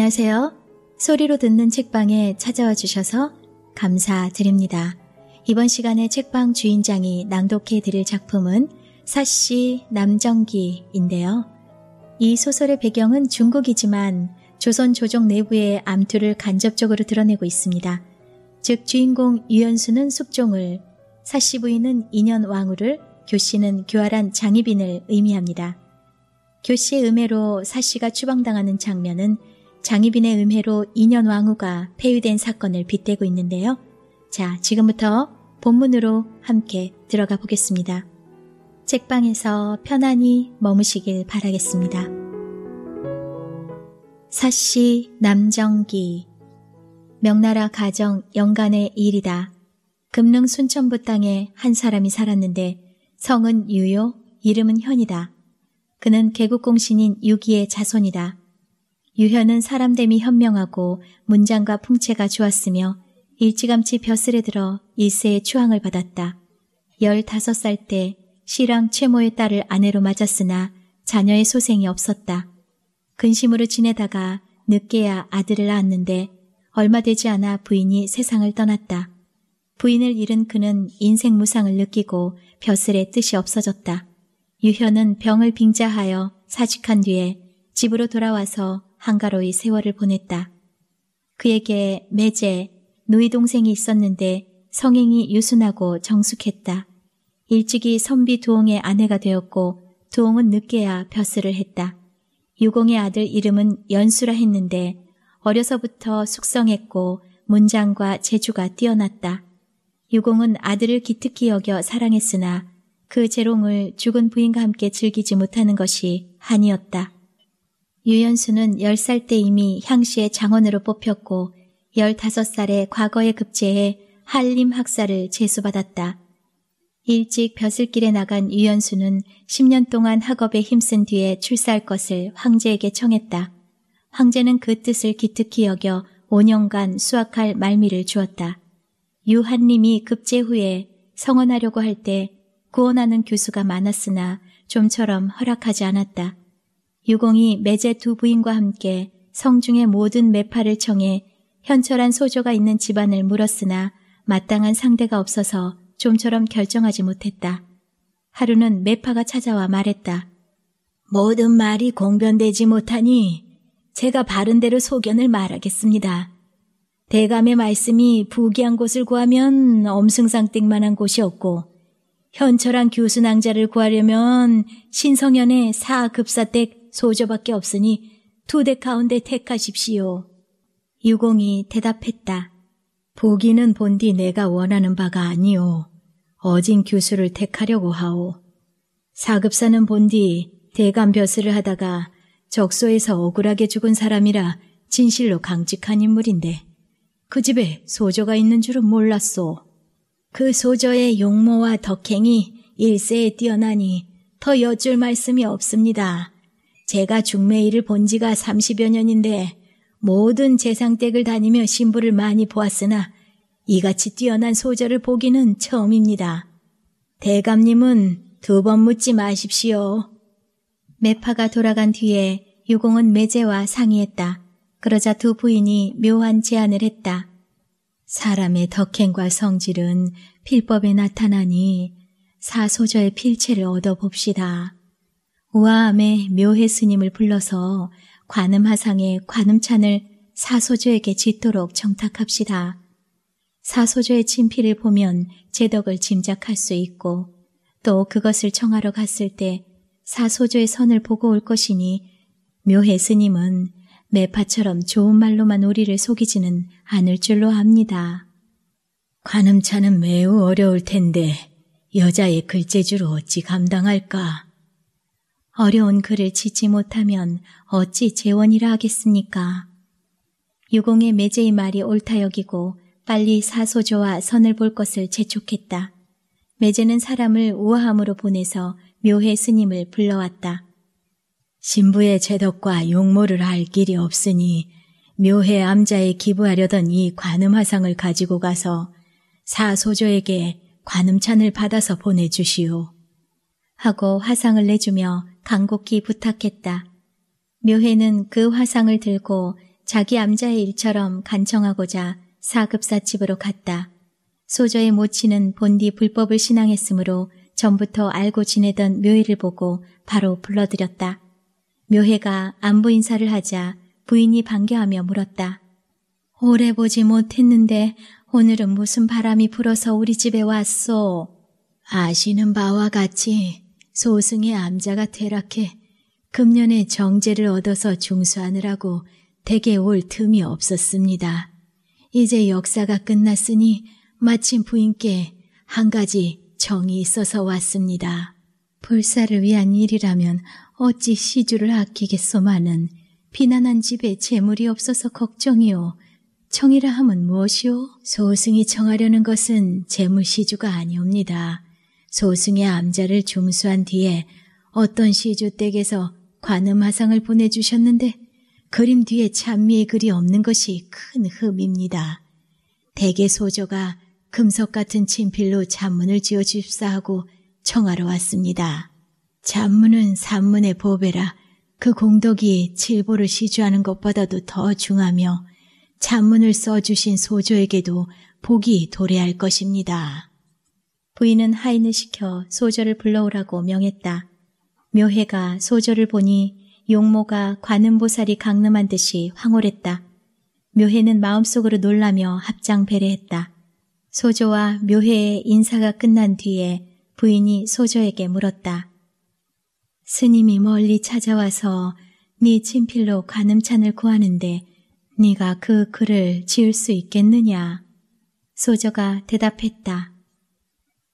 안녕하세요. 소리로 듣는 책방에 찾아와 주셔서 감사드립니다. 이번 시간에 책방 주인장이 낭독해 드릴 작품은 사씨 남정기인데요. 이 소설의 배경은 중국이지만 조선 조정 내부의 암투를 간접적으로 드러내고 있습니다. 즉 주인공 유연수는 숙종을, 사씨 부인은 인연 왕후를, 교씨는 교활한 장희빈을 의미합니다. 교씨의 음해로 사씨가 추방당하는 장면은 장희빈의 음해로 2년 왕후가 폐위된 사건을 빗대고 있는데요. 자, 지금부터 본문으로 함께 들어가 보겠습니다. 책방에서 편안히 머무시길 바라겠습니다. 사씨 남정기 명나라 가정 영간의 일이다. 금릉 순천부 땅에 한 사람이 살았는데 성은 유요, 이름은 현이다. 그는 개국공신인 유기의 자손이다. 유현은 사람됨이 현명하고 문장과 풍채가 좋았으며 일찌감치 벼슬에 들어 일세의 추앙을 받았다. 15살 때 시랑 최모의 딸을 아내로 맞았으나 자녀의 소생이 없었다. 근심으로 지내다가 늦게야 아들을 낳았는데 얼마 되지 않아 부인이 세상을 떠났다. 부인을 잃은 그는 인생 무상을 느끼고 벼슬의 뜻이 없어졌다. 유현은 병을 빙자하여 사직한 뒤에 집으로 돌아와서 한가로이 세월을 보냈다. 그에게 매제, 누이 동생이 있었는데 성행이 유순하고 정숙했다. 일찍이 선비 두홍의 아내가 되었고 두홍은 늦게야 벼슬을 했다. 유공의 아들 이름은 연수라 했는데 어려서부터 숙성했고 문장과 재주가 뛰어났다. 유공은 아들을 기특히 여겨 사랑했으나 그 재롱을 죽은 부인과 함께 즐기지 못하는 것이 한이었다. 유연수는 10살 때 이미 향시의 장원으로 뽑혔고 15살에 과거의 급제해 한림 학사를 제수받았다 일찍 벼슬길에 나간 유연수는 10년 동안 학업에 힘쓴 뒤에 출사할 것을 황제에게 청했다. 황제는 그 뜻을 기특히 여겨 5년간 수학할 말미를 주었다. 유한님이 급제 후에 성원하려고 할 때 구원하는 교수가 많았으나 좀처럼 허락하지 않았다. 유공이 매제 두 부인과 함께 성중의 모든 매파를 청해 현철한 소조가 있는 집안을 물었으나 마땅한 상대가 없어서 좀처럼 결정하지 못했다. 하루는 매파가 찾아와 말했다. 모든 말이 공변되지 못하니 제가 바른대로 소견을 말하겠습니다. 대감의 말씀이 부귀한 곳을 구하면 엄승상띵만한 곳이 없고 현철한 교수낭자를 구하려면 신성현의 사급사댁 소저밖에 없으니 두 대 가운데 택하십시오. 유공이 대답했다. 보기는 본디 내가 원하는 바가 아니오. 어진 교수를 택하려고 하오. 사급사는 본디 대감벼슬을 하다가 적소에서 억울하게 죽은 사람이라 진실로 강직한 인물인데 그 집에 소저가 있는 줄은 몰랐소. 그 소저의 용모와 덕행이 일세에 뛰어나니 더 여쭐 말씀이 없습니다. 제가 중매일을 본 지가 30여 년인데 모든 재상댁을 다니며 신부를 많이 보았으나 이같이 뛰어난 소절을 보기는 처음입니다. 대감님은 두 번 묻지 마십시오. 매파가 돌아간 뒤에 유공은 매제와 상의했다. 그러자 두 부인이 묘한 제안을 했다. 사람의 덕행과 성질은 필법에 나타나니 사소저의 필체를 얻어봅시다. 우아함의 묘해 스님을 불러서 관음화상의 관음찬을 사소조에게 짓도록 정탁합시다. 사소조의 친필을 보면 제덕을 짐작할 수 있고 또 그것을 청하러 갔을 때 사소조의 선을 보고 올 것이니 묘해 스님은 매파처럼 좋은 말로만 우리를 속이지는 않을 줄로 압니다. 관음찬은 매우 어려울 텐데 여자의 글재주로 어찌 감당할까? 어려운 글을 짓지 못하면 어찌 재원이라 하겠습니까? 유공의 매제의 말이 옳다 여기고 빨리 사소조와 선을 볼 것을 재촉했다. 매제는 사람을 우아함으로 보내서 묘해 스님을 불러왔다. 신부의 제덕과 용모를 알 길이 없으니 묘해 암자에 기부하려던 이 관음화상을 가지고 가서 사소조에게 관음찬을 받아서 보내주시오. 하고 화상을 내주며 간곡히 부탁했다. 묘해는 그 화상을 들고 자기 암자의 일처럼 간청하고자 사급사집으로 갔다. 소저의 모친은 본디 불법을 신앙했으므로 전부터 알고 지내던 묘해를 보고 바로 불러들였다. 묘해가 안부 인사를 하자 부인이 반겨하며 물었다. 오래 보지 못했는데 오늘은 무슨 바람이 불어서 우리 집에 왔소? 아시는 바와 같이 소승의 암자가 퇴락해 금년에 정제를 얻어서 중수하느라고 대개 올 틈이 없었습니다. 이제 역사가 끝났으니 마침 부인께 한 가지 정이 있어서 왔습니다. 불사를 위한 일이라면 어찌 시주를 아끼겠소마는 비난한 집에 재물이 없어서 걱정이오. 청이라 함은 무엇이오? 소승이 청하려는 것은 재물 시주가 아니옵니다. 소승의 암자를 중수한 뒤에 어떤 시조 댁에서 관음화상을 보내주셨는데 그림 뒤에 찬미의 글이 없는 것이 큰 흠입니다. 대개 소조가 금석 같은 친필로 잔문을 지어 집사하고 청하러 왔습니다. 잔문은 산문의 보배라 그 공덕이 칠보를 시주하는 것보다도 더 중하며 잔문을 써주신 소조에게도 복이 도래할 것입니다. 부인은 하인을 시켜 소저를 불러오라고 명했다. 묘해가 소저를 보니 용모가 관음보살이 강림한 듯이 황홀했다. 묘해는 마음속으로 놀라며 합장 배례했다. 소조와 묘해의 인사가 끝난 뒤에 부인이 소조에게 물었다. 스님이 멀리 찾아와서 네 친필로 관음찬을 구하는데 네가 그 글을 지을 수 있겠느냐? 소저가 대답했다.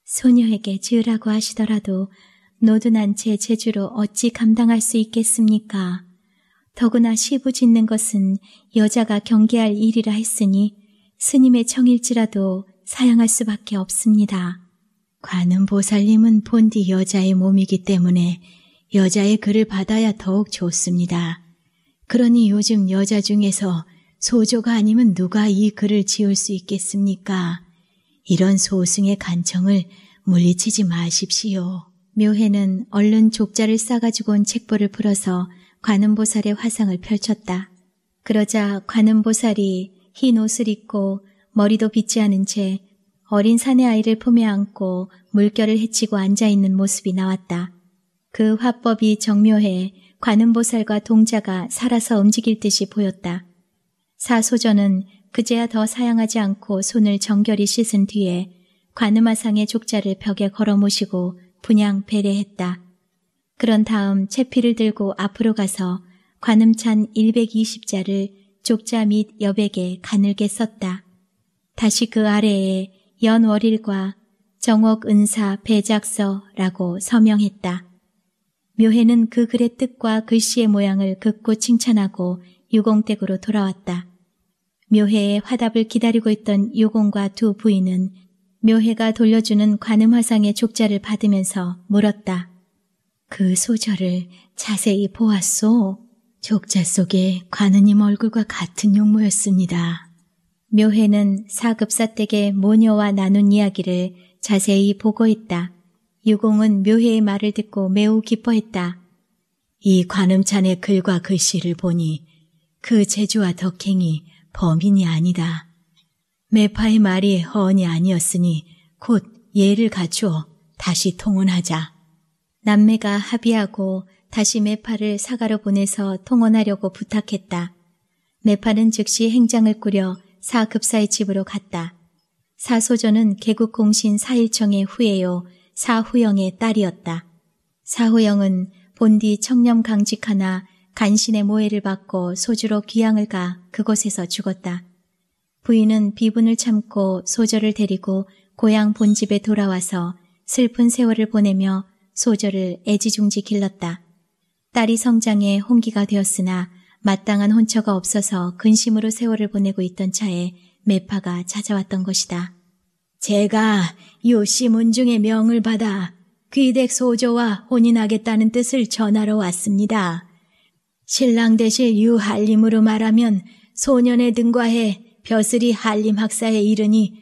소녀에게 지으라고 하시더라도 노둔한 제 재주로 어찌 감당할 수 있겠습니까? 더구나 시부 짓는 것은 여자가 경계할 일이라 했으니 스님의 청일지라도 사양할 수밖에 없습니다. 관음 보살님은 본디 여자의 몸이기 때문에 여자의 글을 받아야 더욱 좋습니다. 그러니 요즘 여자 중에서 소조가 아니면 누가 이 글을 지을 수 있겠습니까? 이런 소승의 간청을 물리치지 마십시오. 묘해는 얼른 족자를 싸가지고 온 책보를 풀어서 관음보살의 화상을 펼쳤다. 그러자 관음보살이 흰 옷을 입고 머리도 빗지 않은 채 어린 사내 아이를 품에 안고 물결을 헤치고 앉아있는 모습이 나왔다. 그 화법이 정묘해 관음보살과 동자가 살아서 움직일 듯이 보였다. 사소전은 그제야 더 사양하지 않고 손을 정결히 씻은 뒤에 관음화상의 족자를 벽에 걸어 모시고 분양 배례했다. 그런 다음 채피를 들고 앞으로 가서 관음찬 120자를 족자 및 여백에 가늘게 썼다. 다시 그 아래에 연월일과 정옥 은사 배작서라고 서명했다. 묘해는 그 글의 뜻과 글씨의 모양을 극고 칭찬하고 유공댁으로 돌아왔다. 묘해의 화답을 기다리고 있던 요공과 두 부인은 묘해가 돌려주는 관음화상의 족자를 받으면서 물었다. 그 소절을 자세히 보았소. 족자 속에 관우님 얼굴과 같은 용모였습니다. 묘해는 사급사댁의 모녀와 나눈 이야기를 자세히 보고 있다. 유공은 묘해의 말을 듣고 매우 기뻐했다. 이 관음찬의 글과 글씨를 보니 그 재주와 덕행이 범인이 아니다. 메파의 말이 허언이 아니었으니 곧 예를 갖추어 다시 통혼하자. 남매가 합의하고 다시 메파를 사가로 보내서 통혼하려고 부탁했다. 메파는 즉시 행장을 꾸려 사급사의 집으로 갔다. 사소전은 개국공신 사일청의 후예요 사후영의 딸이었다. 사후영은 본디 청렴 강직하나 간신의 모해를 받고 소주로 귀향을 가 그곳에서 죽었다. 부인은 비분을 참고 소저를 데리고 고향 본집에 돌아와서 슬픈 세월을 보내며 소저를 애지중지 길렀다. 딸이 성장해 홍기가 되었으나 마땅한 혼처가 없어서 근심으로 세월을 보내고 있던 차에 매파가 찾아왔던 것이다. 제가 요시문중의 명을 받아 귀댁 소조와 혼인하겠다는 뜻을 전하러 왔습니다. 신랑 대실 유한림으로 말하면 소년의 등과해 벼슬이 한림 학사에 이르니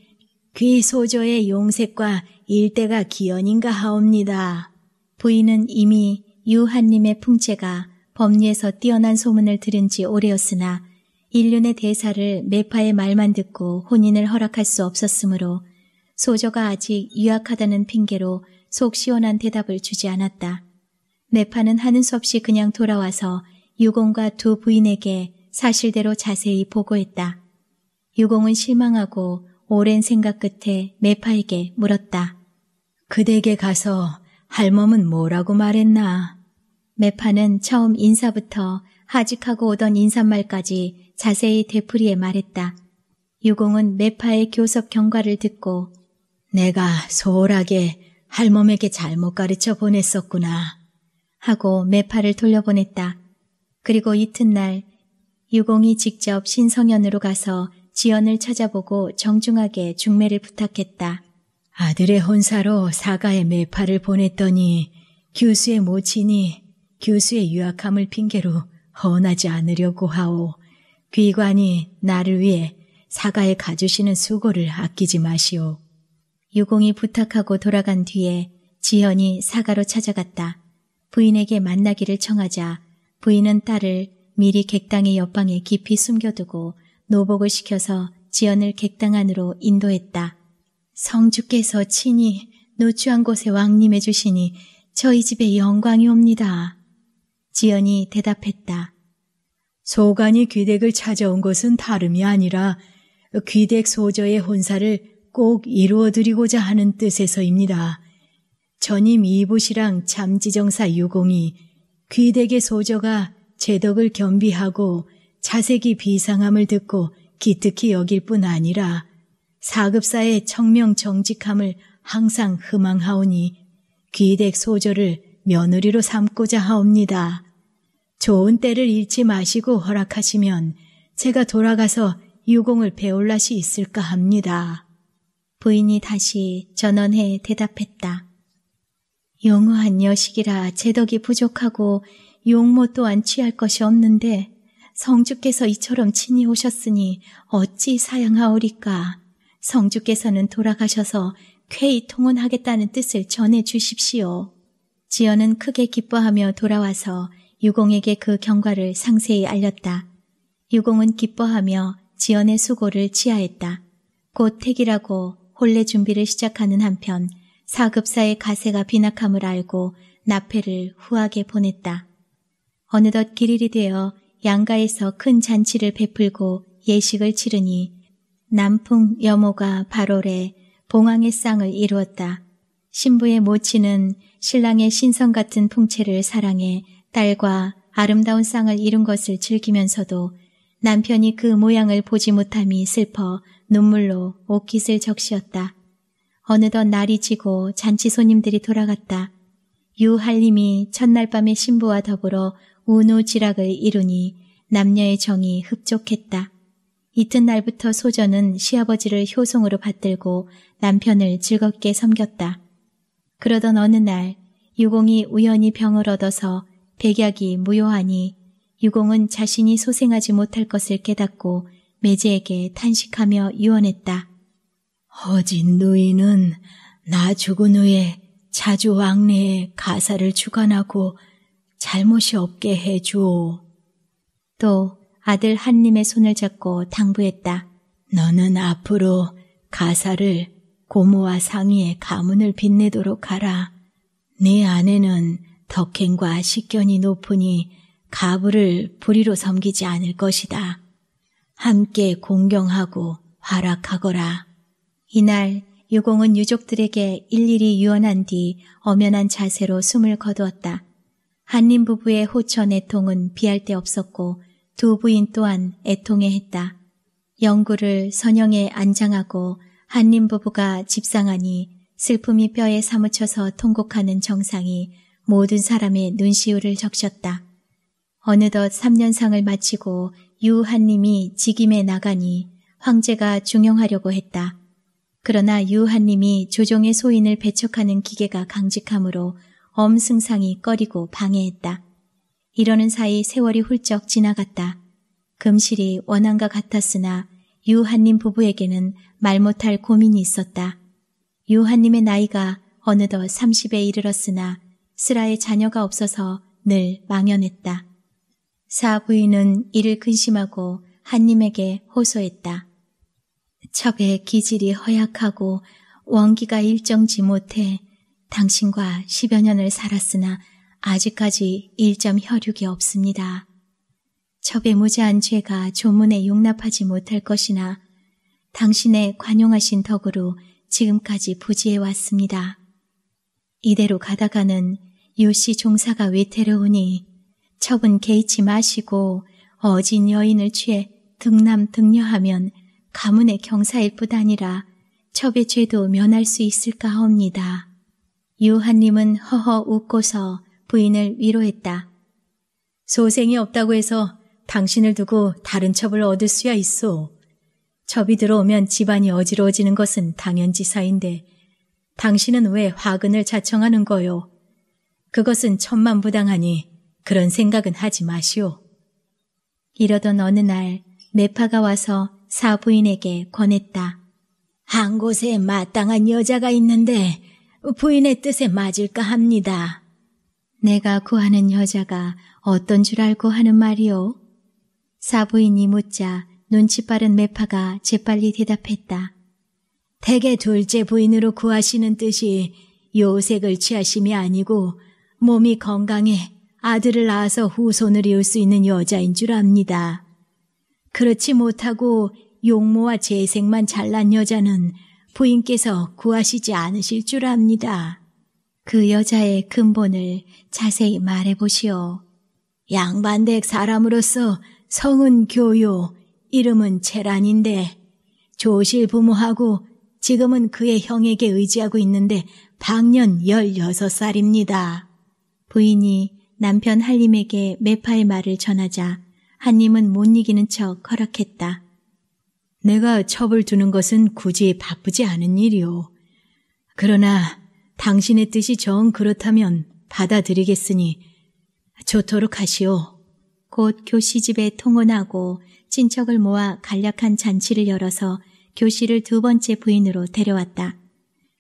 귀 소조의 용색과 일대가 기연인가 하옵니다. 부인은 이미 유한님의 풍채가 법리에서 뛰어난 소문을 들은 지 오래였으나 인륜의 대사를 매파의 말만 듣고 혼인을 허락할 수 없었으므로 소조가 아직 유약하다는 핑계로 속 시원한 대답을 주지 않았다. 매파는 하는 수 없이 그냥 돌아와서 유공과 두 부인에게 사실대로 자세히 보고했다. 유공은 실망하고 오랜 생각 끝에 메파에게 물었다. 그대에게 가서 할멈은 뭐라고 말했나? 메파는 처음 인사부터 하직하고 오던 인사말까지 자세히 되풀이해 말했다. 유공은 메파의 교섭 경과를 듣고 내가 소홀하게 할멈에게 잘못 가르쳐 보냈었구나 하고 메파를 돌려보냈다. 그리고 이튿날 유공이 직접 신성현으로 가서 지연을 찾아보고 정중하게 중매를 부탁했다. 아들의 혼사로 사가의 매파를 보냈더니 교수의 모친이 교수의 유학함을 핑계로 헌하지 않으려고 하오. 귀관이 나를 위해 사가에 가주시는 수고를 아끼지 마시오. 유공이 부탁하고 돌아간 뒤에 지현이 사가로 찾아갔다. 부인에게 만나기를 청하자 부인은 딸을 미리 객당의 옆방에 깊이 숨겨두고 노복을 시켜서 지연을 객당 안으로 인도했다. 성주께서 친히 노추한 곳에 왕님해 주시니 저희 집에 영광이 옵니다. 지연이 대답했다. 소관이 귀댁을 찾아온 것은 다름이 아니라 귀댁 소저의 혼사를 꼭 이루어드리고자 하는 뜻에서입니다. 전임 이보시랑 잠지정사 유공이 귀댁의 소저가 제덕을 겸비하고 자색이 비상함을 듣고 기특히 여길 뿐 아니라 사급사의 청명정직함을 항상 흠망하오니 귀댁 소저를 며느리로 삼고자 하옵니다. 좋은 때를 잃지 마시고 허락하시면 제가 돌아가서 유공을 배울 낯이 있을까 합니다. 부인이 다시 전원해 대답했다. 영우한 여식이라 제덕이 부족하고 용모 또한 취할 것이 없는데 성주께서 이처럼 친히 오셨으니 어찌 사양하오리까. 성주께서는 돌아가셔서 쾌히 통혼하겠다는 뜻을 전해 주십시오. 지연은 크게 기뻐하며 돌아와서 유공에게 그 경과를 상세히 알렸다. 유공은 기뻐하며 지연의 수고를 치하했다. 곧 택이라고 혼례 준비를 시작하는 한편 사급사의 가세가 빈낙함을 알고 나팔를 후하게 보냈다. 어느덧 길일이 되어 양가에서 큰 잔치를 베풀고 예식을 치르니 남풍 여모가 발월에 봉황의 쌍을 이루었다. 신부의 모친은 신랑의 신성 같은 풍채를 사랑해 딸과 아름다운 쌍을 이룬 것을 즐기면서도 남편이 그 모양을 보지 못함이 슬퍼 눈물로 옷깃을 적시었다. 어느덧 날이 지고 잔치 손님들이 돌아갔다. 유할림이 첫날 밤의 신부와 더불어 우노지락을 이루니 남녀의 정이 흡족했다. 이튿날부터 소전은 시아버지를 효송으로 받들고 남편을 즐겁게 섬겼다. 그러던 어느 날 유공이 우연히 병을 얻어서 백약이 무효하니 유공은 자신이 소생하지 못할 것을 깨닫고 매제에게 탄식하며 유언했다. 허진 누이는 나 죽은 후에 자주 왕래에 가사를 주관하고 잘못이 없게 해주오. 또 아들 한님의 손을 잡고 당부했다. 너는 앞으로 가사를 고모와 상의의 가문을 빛내도록 하라. 네 아내는 덕행과 식견이 높으니 가부를 부리로 섬기지 않을 것이다. 함께 공경하고 활락하거라 이날 유공은 유족들에게 일일이 유언한 뒤 엄연한 자세로 숨을 거두었다. 한림 부부의 호천 애통은 비할 데 없었고 두 부인 또한 애통해 했다. 영구를 선영에 안장하고 한림 부부가 집상하니 슬픔이 뼈에 사무쳐서 통곡하는 정상이 모든 사람의 눈시울을 적셨다. 어느덧 3년상을 마치고 유한님이 직임에 나가니 황제가 중용하려고 했다. 그러나 유한님이 조종의 소인을 배척하는 기계가 강직하므로 엄승상이 꺼리고 방해했다. 이러는 사이 세월이 훌쩍 지나갔다. 금실이 원한과 같았으나 유한님 부부에게는 말 못할 고민이 있었다. 유한님의 나이가 어느덧 30에 이르렀으나 스라의 자녀가 없어서 늘 망연했다. 사부인은 이를 근심하고 한님에게 호소했다. 첩의 기질이 허약하고 원기가 일정지 못해 당신과 십여 년을 살았으나 아직까지 일점 혈육이 없습니다. 첩의 무제한 죄가 조문에 용납하지 못할 것이나 당신의 관용하신 덕으로 지금까지 부지해 왔습니다. 이대로 가다가는 요시 종사가 위태로우니 첩은 개의치 마시고 어진 여인을 취해 등남 등녀하면 가문의 경사일 뿐 아니라 첩의 죄도 면할 수 있을까 합니다. 유한님은 허허 웃고서 부인을 위로했다. 소생이 없다고 해서 당신을 두고 다른 첩을 얻을 수야 있소. 첩이 들어오면 집안이 어지러워지는 것은 당연지사인데 당신은 왜 화근을 자청하는 거요? 그것은 천만 부당하니 그런 생각은 하지 마시오. 이러던 어느 날 매파가 와서 사부인에게 권했다. 한 곳에 마땅한 여자가 있는데 부인의 뜻에 맞을까 합니다. 내가 구하는 여자가 어떤 줄 알고 하는 말이오? 사부인이 묻자 눈치 빠른 매파가 재빨리 대답했다. 대개 둘째 부인으로 구하시는 뜻이 요색을 취하심이 아니고 몸이 건강해 아들을 낳아서 후손을 이을 수 있는 여자인 줄 압니다. 그렇지 못하고 용모와 재생만 잘난 여자는 부인께서 구하시지 않으실 줄 압니다. 그 여자의 근본을 자세히 말해보시오. 양반댁 사람으로서 성은 교요, 이름은 체란인데 조실 부모하고 지금은 그의 형에게 의지하고 있는데 방년 16살입니다. 부인이 남편 한림에게 매파의 말을 전하자 한림은 못 이기는 척 허락했다. 내가 첩을 두는 것은 굳이 바쁘지 않은 일이오. 그러나 당신의 뜻이 정 그렇다면 받아들이겠으니 좋도록 하시오. 곧 교시집에 통원하고 친척을 모아 간략한 잔치를 열어서 교시를 두 번째 부인으로 데려왔다.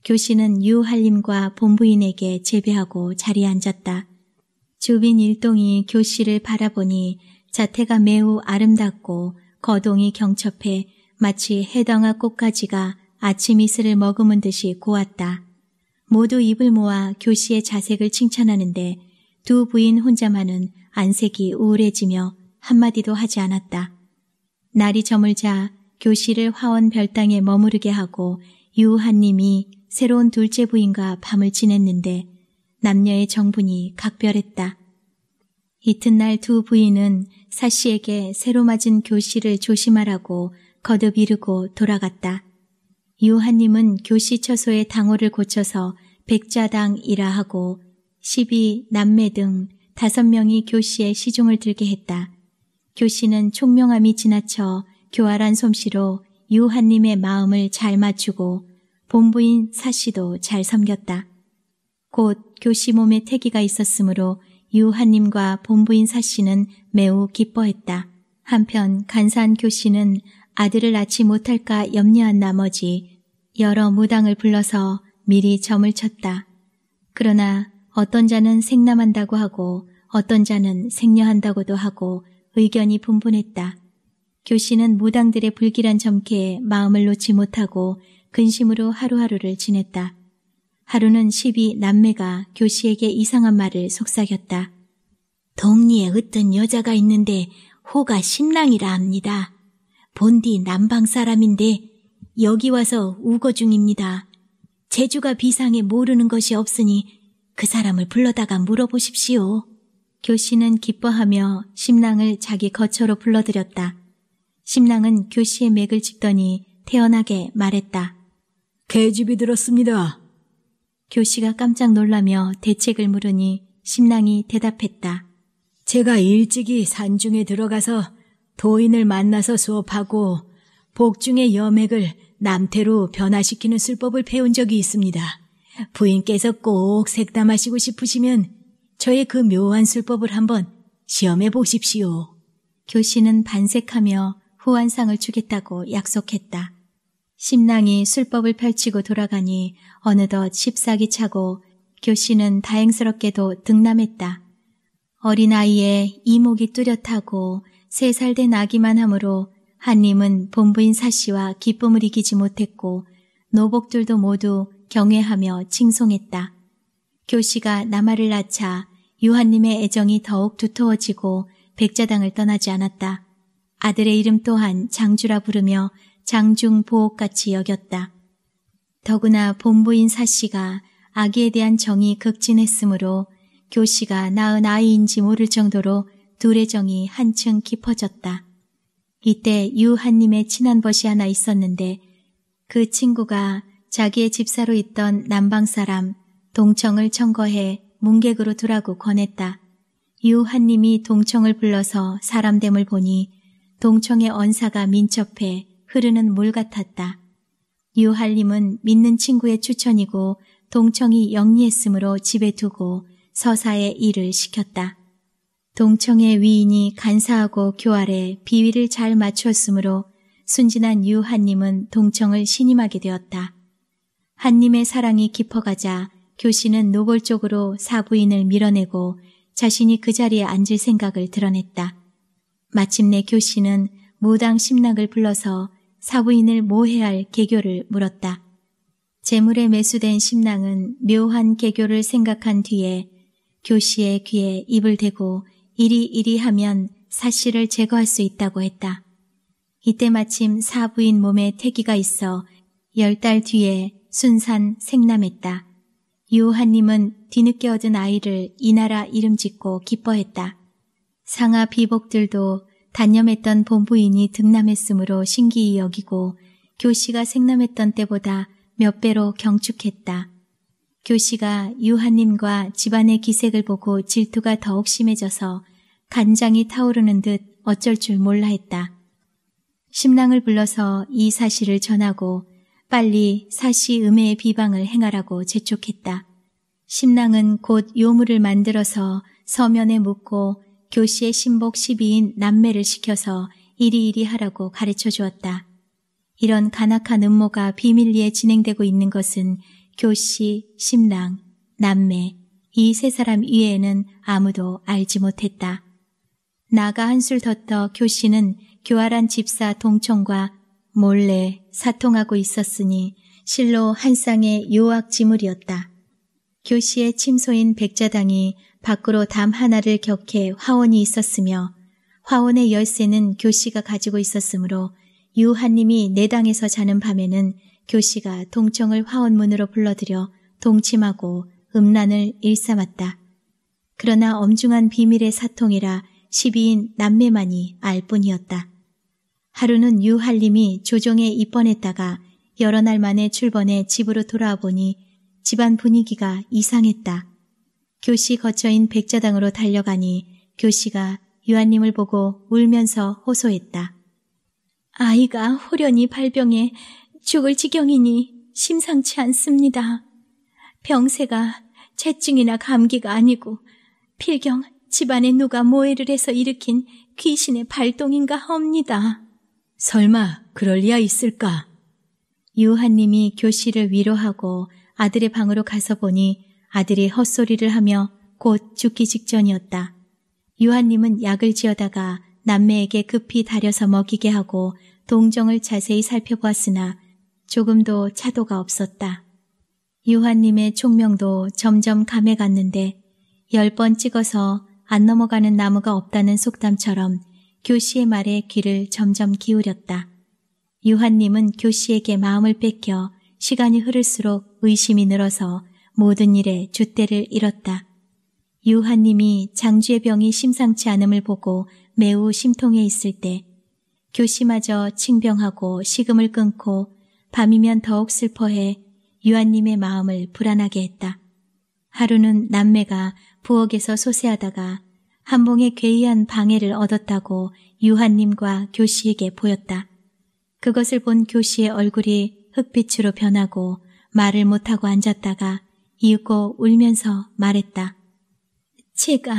교시는 유한림과 본부인에게 재배하고 자리에 앉았다. 주빈 일동이 교시를 바라보니 자태가 매우 아름답고 거동이 경첩해 마치 해덩화 꽃가지가 아침 이슬을 머금은 듯이 고왔다. 모두 입을 모아 교시의 자색을 칭찬하는데 두 부인 혼자만은 안색이 우울해지며 한마디도 하지 않았다. 날이 저물자 교시를 화원 별당에 머무르게 하고 유한님이 새로운 둘째 부인과 밤을 지냈는데 남녀의 정분이 각별했다. 이튿날 두 부인은 사씨에게 새로 맞은 교시를 조심하라고 거듭 이르고 돌아갔다. 요한님은 교시 처소의 당호를 고쳐서 백자당이라 하고 십이 남매 등 다섯 명이 교시의 시중을 들게 했다. 교시는 총명함이 지나쳐 교활한 솜씨로 유한님의 마음을 잘 맞추고 본부인 사씨도 잘 섬겼다. 곧 교시 몸에 태기가 있었으므로 유한님과 본부인 사씨는 매우 기뻐했다. 한편 간사한 교씨는 아들을 낳지 못할까 염려한 나머지 여러 무당을 불러서 미리 점을 쳤다. 그러나 어떤 자는 생남한다고 하고 어떤 자는 생녀한다고도 하고 의견이 분분했다. 교씨는 무당들의 불길한 점괘에 마음을 놓지 못하고 근심으로 하루하루를 지냈다. 하루는 시비 남매가 교씨에게 이상한 말을 속삭였다. 동리에 어떤 여자가 있는데 호가 신랑이라 합니다. 본디 남방 사람인데 여기 와서 우거 중입니다. 제주가 비상에 모르는 것이 없으니 그 사람을 불러다가 물어보십시오. 교씨는 기뻐하며 심랑을 자기 거처로 불러들였다. 심랑은 교씨의 맥을 짚더니 태연하게 말했다. 개집이 들었습니다. 교씨가 깜짝 놀라며 대책을 물으니 심랑이 대답했다. 제가 일찍이 산중에 들어가서 도인을 만나서 수업하고 복중의 여맥을 남태로 변화시키는 술법을 배운 적이 있습니다. 부인께서 꼭 색담하시고 싶으시면 저의 그 묘한 술법을 한번 시험해 보십시오. 교신은 반색하며 후한상을 주겠다고 약속했다. 심낭이 술법을 펼치고 돌아가니 어느덧 십사기 차고 교신은 다행스럽게도 등남했다. 어린아이의 이목이 뚜렷하고 세살된 아기만 하므로 한님은 본부인 사씨와 기쁨을 이기지 못했고 노복들도 모두 경외하며 칭송했다. 교씨가 남아를 낳자 유한님의 애정이 더욱 두터워지고 백자당을 떠나지 않았다. 아들의 이름 또한 장주라 부르며 장중보옥같이 여겼다. 더구나 본부인 사씨가 아기에 대한 정이 극진했으므로 교씨가 낳은 아이인지 모를 정도로 둘의 정이 한층 깊어졌다. 이때 유한님의 친한 벗이 하나 있었는데 그 친구가 자기의 집사로 있던 남방 사람 동청을 청거해 문객으로 두라고 권했다. 유한님이 동청을 불러서 사람됨을 보니 동청의 언사가 민첩해 흐르는 물 같았다. 유한님은 믿는 친구의 추천이고 동청이 영리했으므로 집에 두고 서사의 일을 시켰다. 동청의 위인이 간사하고 교활해 비위를 잘 맞추었으므로 순진한 유한님은 동청을 신임하게 되었다. 한님의 사랑이 깊어가자 교씨는 노골적으로 사부인을 밀어내고 자신이 그 자리에 앉을 생각을 드러냈다. 마침내 교씨는 무당 심락을 불러서 사부인을 모해할 개교를 물었다. 재물에 매수된 심랑은 묘한 개교를 생각한 뒤에 교씨의 귀에 입을 대고 이리 이리 하면 사실을 제거할 수 있다고 했다. 이때 마침 사부인 몸에 태기가 있어 열 달 뒤에 순산 생남했다. 요한님은 뒤늦게 얻은 아이를 이 나라 이름 짓고 기뻐했다. 상하 비복들도 단념했던 본부인이 등남했으므로 신기히 여기고 교씨가 생남했던 때보다 몇 배로 경축했다. 교시가 유한님과 집안의 기색을 보고 질투가 더욱 심해져서 간장이 타오르는 듯 어쩔 줄 몰라 했다. 심랑을 불러서 이 사실을 전하고 빨리 사시 음해의 비방을 행하라고 재촉했다. 심랑은곧 요물을 만들어서 서면에 묻고 교시의 신복 12인 남매를 시켜서 이리이리 하라고 가르쳐 주었다. 이런 간악한 음모가 비밀리에 진행되고 있는 것은 교씨, 심랑 남매 이 세 사람 이외에는 아무도 알지 못했다. 나가 한술 더 떠 교씨는 교활한 집사 동청과 몰래 사통하고 있었으니 실로 한 쌍의 요악지물이었다. 교씨의 침소인 백자당이 밖으로 담 하나를 격해 화원이 있었으며 화원의 열쇠는 교씨가 가지고 있었으므로 유한님이 내당에서 자는 밤에는 교씨가 동청을 화원문으로 불러들여 동침하고 음란을 일삼았다. 그러나 엄중한 비밀의 사통이라 시비인 남매만이 알 뿐이었다. 하루는 유할림이 조정에 입원했다가 여러 날 만에 출번해 집으로 돌아와 보니 집안 분위기가 이상했다. 교씨 거처인 백자당으로 달려가니 교씨가 유한님을 보고 울면서 호소했다. 아이가 호련히 발병해 죽을 지경이니 심상치 않습니다. 병세가 채증이나 감기가 아니고 필경 집안에 누가 모해를 해서 일으킨 귀신의 발동인가 합니다. 설마 그럴 리야 있을까? 유한님이 교실을 위로하고 아들의 방으로 가서 보니 아들이 헛소리를 하며 곧 죽기 직전이었다. 유한님은 약을 지어다가 남매에게 급히 달여서 먹이게 하고 동정을 자세히 살펴보았으나 조금도 차도가 없었다. 유한님의 총명도 점점 감해갔는데 열 번 찍어서 안 넘어가는 나무가 없다는 속담처럼 교씨의 말에 귀를 점점 기울였다. 유한님은 교씨에게 마음을 뺏겨 시간이 흐를수록 의심이 늘어서 모든 일에 주대를 잃었다. 유한님이 장주의 병이 심상치 않음을 보고 매우 심통해 있을 때 교씨마저 칭병하고 시금을 끊고 밤이면 더욱 슬퍼해 유한님의 마음을 불안하게 했다. 하루는 남매가 부엌에서 소세하다가 한봉의 괴이한 방해를 얻었다고 유한님과 교씨에게 보였다. 그것을 본 교씨의 얼굴이 흑빛으로 변하고 말을 못하고 앉았다가 이윽고 울면서 말했다. 제가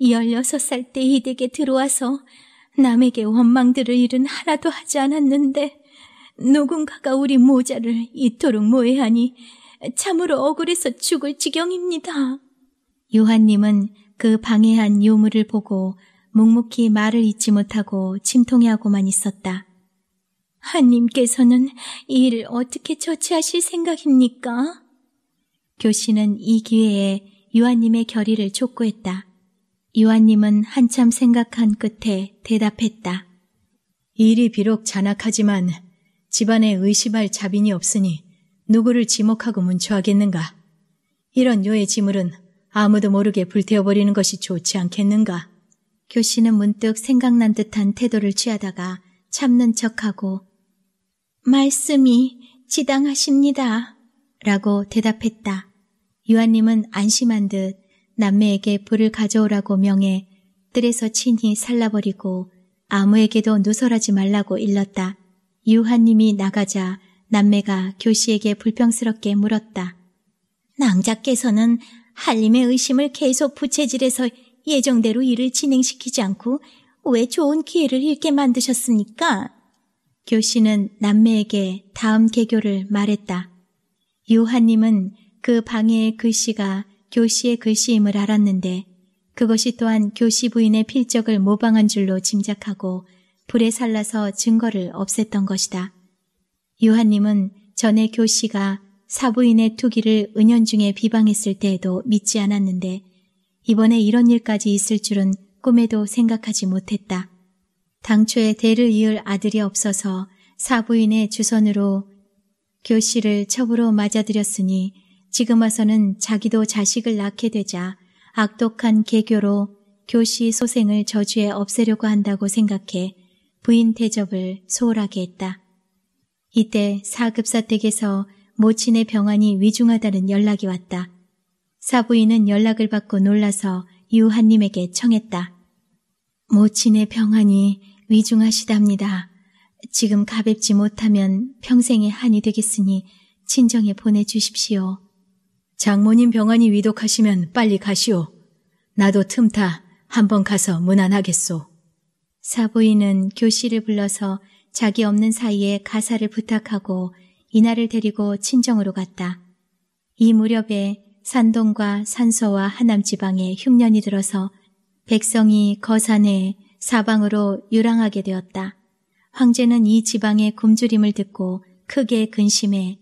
16살 때 이 댁에 들어와서 남에게 원망들을 일은 하나도 하지 않았는데 누군가가 우리 모자를 이토록 모해하니 참으로 억울해서 죽을 지경입니다. 요한님은 그 방해한 요물을 보고 묵묵히 말을 잇지 못하고 침통해하고만 있었다. 한님께서는 이 일을 어떻게 처치하실 생각입니까? 교씨는 이 기회에 유한님의 결의를 촉구했다. 유한님은 한참 생각한 끝에 대답했다. 일이 비록 잔악하지만 집안에 의심할 자빈이 없으니 누구를 지목하고 문초하겠는가. 이런 요의 지물은 아무도 모르게 불태워버리는 것이 좋지 않겠는가. 교 씨는 문득 생각난 듯한 태도를 취하다가 참는 척하고 말씀이 지당하십니다. 라고 대답했다. 유아님은 안심한 듯 남매에게 불을 가져오라고 명해 뜰에서 친히 살라버리고 아무에게도 누설하지 말라고 일렀다. 유한님이 나가자 남매가 교씨에게 불평스럽게 물었다. 낭자께서는 한림의 의심을 계속 부채질해서 예정대로 일을 진행시키지 않고 왜 좋은 기회를 잃게 만드셨습니까? 교씨는 남매에게 다음 개교를 말했다. 유한님은그방에 글씨가 교씨의 글씨임을 알았는데 그것이 또한 교씨 부인의 필적을 모방한 줄로 짐작하고 불에 살라서 증거를 없앴던 것이다. 요한님은 전에 교씨가 사부인의 투기를 은연중에 비방했을 때에도 믿지 않았는데 이번에 이런 일까지 있을 줄은 꿈에도 생각하지 못했다. 당초에 대를 이을 아들이 없어서 사부인의 주선으로 교씨를 첩으로 맞아들였으니 지금 와서는 자기도 자식을 낳게 되자 악독한 개교로 교씨 소생을 저주에 없애려고 한다고 생각해 부인 대접을 소홀하게 했다. 이때 사급사댁에서 모친의 병환이 위중하다는 연락이 왔다. 사부인은 연락을 받고 놀라서 유한님에게 청했다. 모친의 병환이 위중하시답니다. 지금 가볍지 못하면 평생의 한이 되겠으니 친정에 보내주십시오. 장모님 병환이 위독하시면 빨리 가시오. 나도 틈타 한번 가서 무난하겠소. 사부인은 교실을 불러서 자기 없는 사이에 가사를 부탁하고 이날을 데리고 친정으로 갔다. 이 무렵에 산동과 산서와 하남 지방에 흉년이 들어서 백성이 거산에 사방으로 유랑하게 되었다. 황제는 이 지방의 굶주림을 듣고 크게 근심해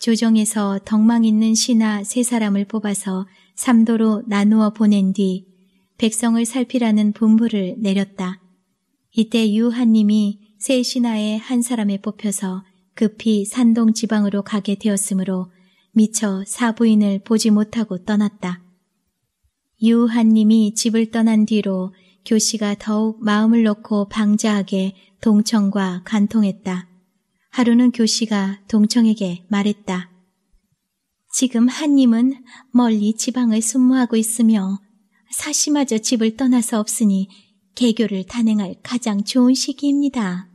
조정에서 덕망 있는 신하 세 사람을 뽑아서 삼도로 나누어 보낸 뒤 백성을 살피라는 분부를 내렸다. 이때 유한님이 세 신하의 한 사람에 뽑혀서 급히 산동 지방으로 가게 되었으므로 미처 사부인을 보지 못하고 떠났다. 유한님이 집을 떠난 뒤로 교씨가 더욱 마음을 놓고 방자하게 동청과 간통했다. 하루는 교씨가 동청에게 말했다. 지금 한님은 멀리 지방을 순무하고 있으며 사시마저 집을 떠나서 없으니 개교를 단행할 가장 좋은 시기입니다.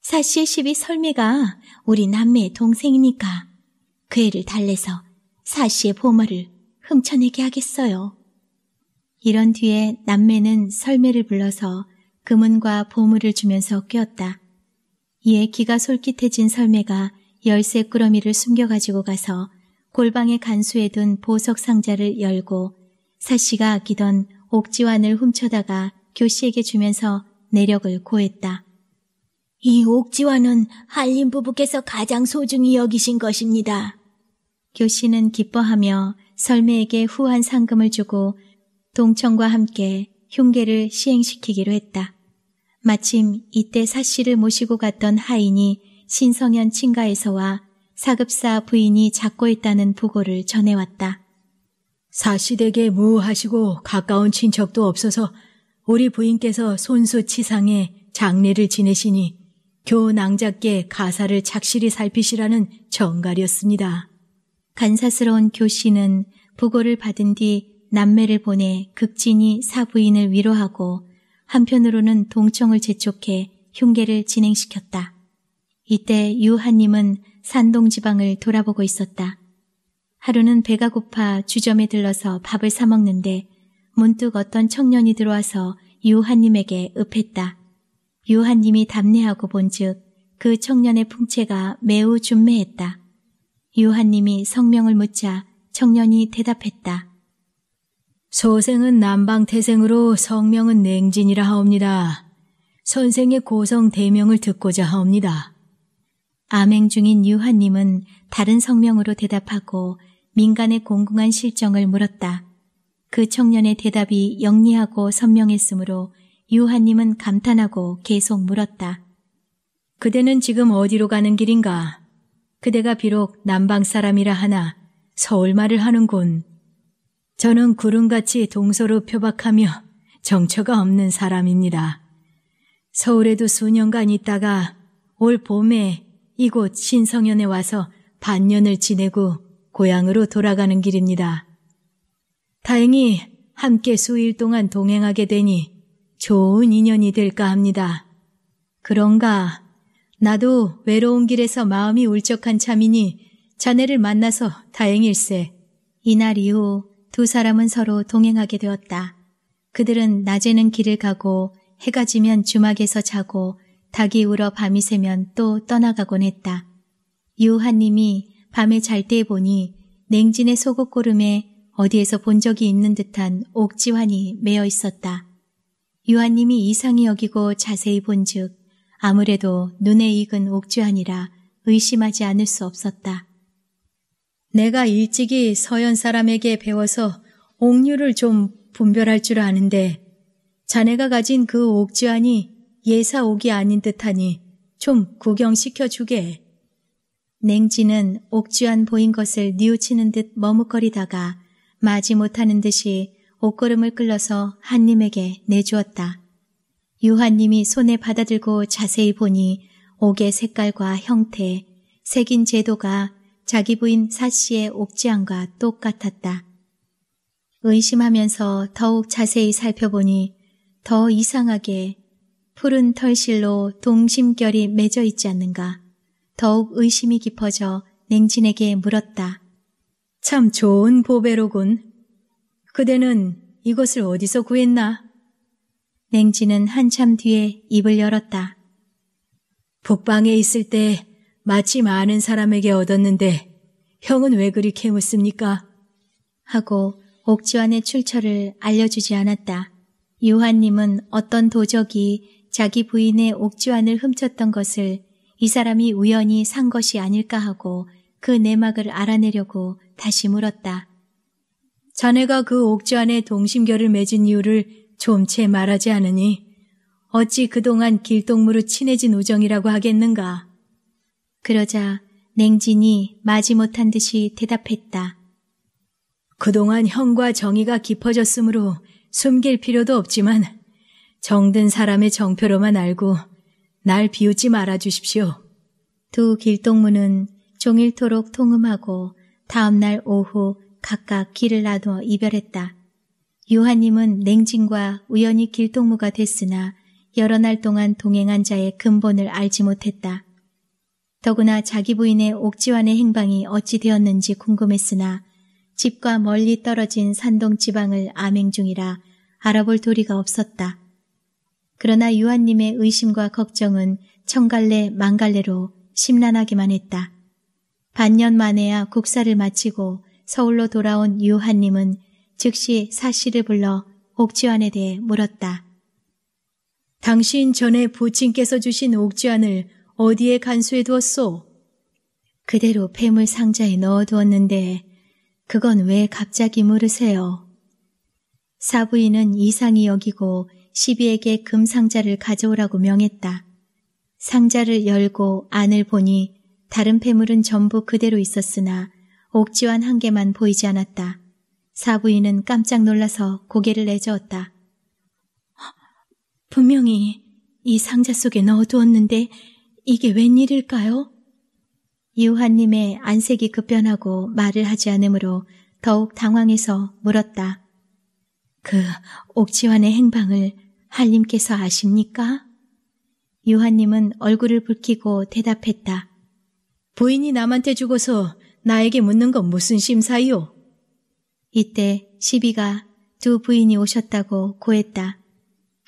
사의 시비 설매가 우리 남매의 동생이니까 그 애를 달래서 사시의 보물을 훔쳐내게 하겠어요. 이런 뒤에 남매는 설매를 불러서 금은과 보물을 주면서 꼈다 이에 기가 솔깃해진 설매가 열쇠 꾸러미를 숨겨가지고 가서 골방에간수해둔 보석 상자를 열고 사씨가 아끼던 옥지환을 훔쳐다가 교씨에게 주면서 내력을 고했다. 이 옥지환은 한림 부부께서 가장 소중히 여기신 것입니다. 교씨는 기뻐하며 설매에게 후한 상금을 주고 동청과 함께 흉계를 시행시키기로 했다. 마침 이때 사씨를 모시고 갔던 하인이 신성현 친가에서 와 사급사 부인이 잡고 있다는 보고를 전해왔다. 사시댁에 무하시고 가까운 친척도 없어서 우리 부인께서 손수치상에 장례를 지내시니 교 낭자께 가사를 착실히 살피시라는 정가렸습니다. 간사스러운 교 씨는 부고를 받은 뒤 남매를 보내 극진히 사부인을 위로하고 한편으로는 동청을 재촉해 흉계를 진행시켰다. 이때 유한님은 산동지방을 돌아보고 있었다. 하루는 배가 고파 주점에 들러서 밥을 사 먹는데 문득 어떤 청년이 들어와서 유한님에게 읍했다. 유한님이 답례하고 본즉 그 청년의 풍채가 매우 준매했다. 유한님이 성명을 묻자 청년이 대답했다. 소생은 남방태생으로 성명은 냉진이라 하옵니다. 선생의 고성 대명을 듣고자 하옵니다. 암행 중인 유한님은 다른 성명으로 대답하고 민간의 공공한 실정을 물었다. 그 청년의 대답이 영리하고 선명했으므로 유한님은 감탄하고 계속 물었다. 그대는 지금 어디로 가는 길인가? 그대가 비록 남방 사람이라 하나 서울말을 하는군. 저는 구름같이 동서로 표박하며 정처가 없는 사람입니다. 서울에도 수년간 있다가 올 봄에 이곳 신성현에 와서 반년을 지내고 고향으로 돌아가는 길입니다. 다행히 함께 수일 동안 동행하게 되니 좋은 인연이 될까 합니다. 그런가 나도 외로운 길에서 마음이 울적한 참이니 자네를 만나서 다행일세. 이날 이후 두 사람은 서로 동행하게 되었다. 그들은 낮에는 길을 가고 해가 지면 주막에서 자고 닭이 울어 밤이 새면 또 떠나가곤 했다. 유한님이 밤에 잘 때 보니 냉진의 속옷 고름에 어디에서 본 적이 있는 듯한 옥지환이 매어 있었다. 유한님이 이상히 여기고 자세히 본즉 아무래도 눈에 익은 옥지환이라 의심하지 않을 수 없었다. 내가 일찍이 서연 사람에게 배워서 옥류를 좀 분별할 줄 아는데 자네가 가진 그옥지환이 예사옥이 아닌 듯하니 좀 구경시켜 주게. 냉지는 옥주안 보인 것을 뉘우치는 듯 머뭇거리다가 마지 못하는 듯이 옷걸음을 끌러서 한님에게 내주었다. 유한님이 손에 받아들고 자세히 보니 옥의 색깔과 형태, 색인 제도가 자기 부인 사씨의 옥지안과 똑같았다. 의심하면서 더욱 자세히 살펴보니 더 이상하게 푸른 털실로 동심결이 맺어 있지 않는가. 더욱 의심이 깊어져 냉진에게 물었다. 참 좋은 보배로군. 그대는 이것을 어디서 구했나? 냉진은 한참 뒤에 입을 열었다. 북방에 있을 때 마치 많은 사람에게 얻었는데 형은 왜 그리 캐묻습니까? 하고 옥지환의 출처를 알려주지 않았다. 유한님은 어떤 도적이 자기 부인의 옥지환을 훔쳤던 것을 이 사람이 우연히 산 것이 아닐까 하고 그 내막을 알아내려고 다시 물었다. 자네가 그 옥지 안에 동심결을 맺은 이유를 좀 채 말하지 않으니 어찌 그동안 길동무로 친해진 우정이라고 하겠는가. 그러자 냉진이 마지못한 듯이 대답했다. 그동안 형과 정의가 깊어졌으므로 숨길 필요도 없지만 정든 사람의 정표로만 알고 날 비웃지 말아 주십시오. 두 길동무는 종일토록 통음하고 다음날 오후 각각 길을 나누어 이별했다. 유하님은 냉진과 우연히 길동무가 됐으나 여러 날 동안 동행한 자의 근본을 알지 못했다. 더구나 자기 부인의 옥지환의 행방이 어찌 되었는지 궁금했으나 집과 멀리 떨어진 산동 지방을 암행 중이라 알아볼 도리가 없었다. 그러나 유한님의 의심과 걱정은 청갈래 망갈래로 심란하기만 했다. 반년 만에야 국사를 마치고 서울로 돌아온 유한님은 즉시 사씨를 불러 옥지환에 대해 물었다. 당신 전에 부친께서 주신 옥지환을 어디에 간수해 두었소? 그대로 폐물 상자에 넣어 두었는데 그건 왜 갑자기 물으세요? 사부인은 이상이 여기고 시비에게 금 상자를 가져오라고 명했다. 상자를 열고 안을 보니 다른 폐물은 전부 그대로 있었으나 옥지환 한 개만 보이지 않았다. 사부인은 깜짝 놀라서 고개를 내저었다. 분명히 이 상자 속에 넣어두었는데 이게 웬일일까요? 유한님의 안색이 급변하고 말을 하지 않으므로 더욱 당황해서 물었다. 그 옥지환의 행방을 할님께서 아십니까? 유한님은 얼굴을 붉히고 대답했다. 부인이 남한테 주고서 나에게 묻는 건 무슨 심사요 이때 시비가 두 부인이 오셨다고 고했다.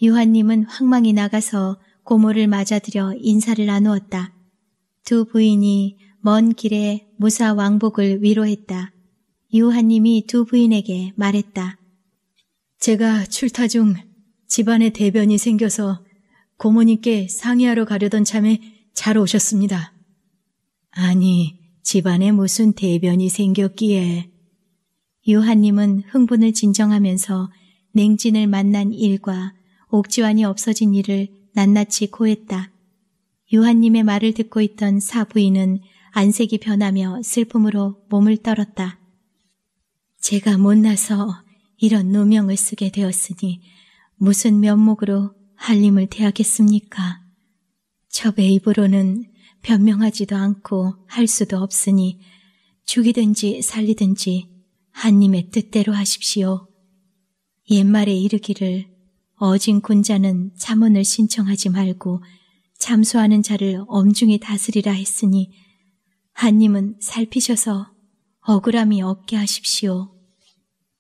유한님은 황망이 나가서 고모를 맞아들여 인사를 나누었다. 두 부인이 먼 길에 무사 왕복을 위로했다. 유한님이두 부인에게 말했다. 제가 출타 중 집안에 대변이 생겨서 고모님께 상의하러 가려던 참에 잘 오셨습니다. 아니, 집안에 무슨 대변이 생겼기에. 유한님은 흥분을 진정하면서 냉진을 만난 일과 옥지환이 없어진 일을 낱낱이 고했다. 유한님의 말을 듣고 있던 사부인은 안색이 변하며 슬픔으로 몸을 떨었다. 제가 못나서 이런 누명을 쓰게 되었으니 무슨 면목으로 한림을 대하겠습니까? 첩의 입으로는 변명하지도 않고 할 수도 없으니 죽이든지 살리든지 한님의 뜻대로 하십시오. 옛말에 이르기를 어진 군자는 참언을 신청하지 말고 잠수하는 자를 엄중히 다스리라 했으니 한님은 살피셔서 억울함이 없게 하십시오.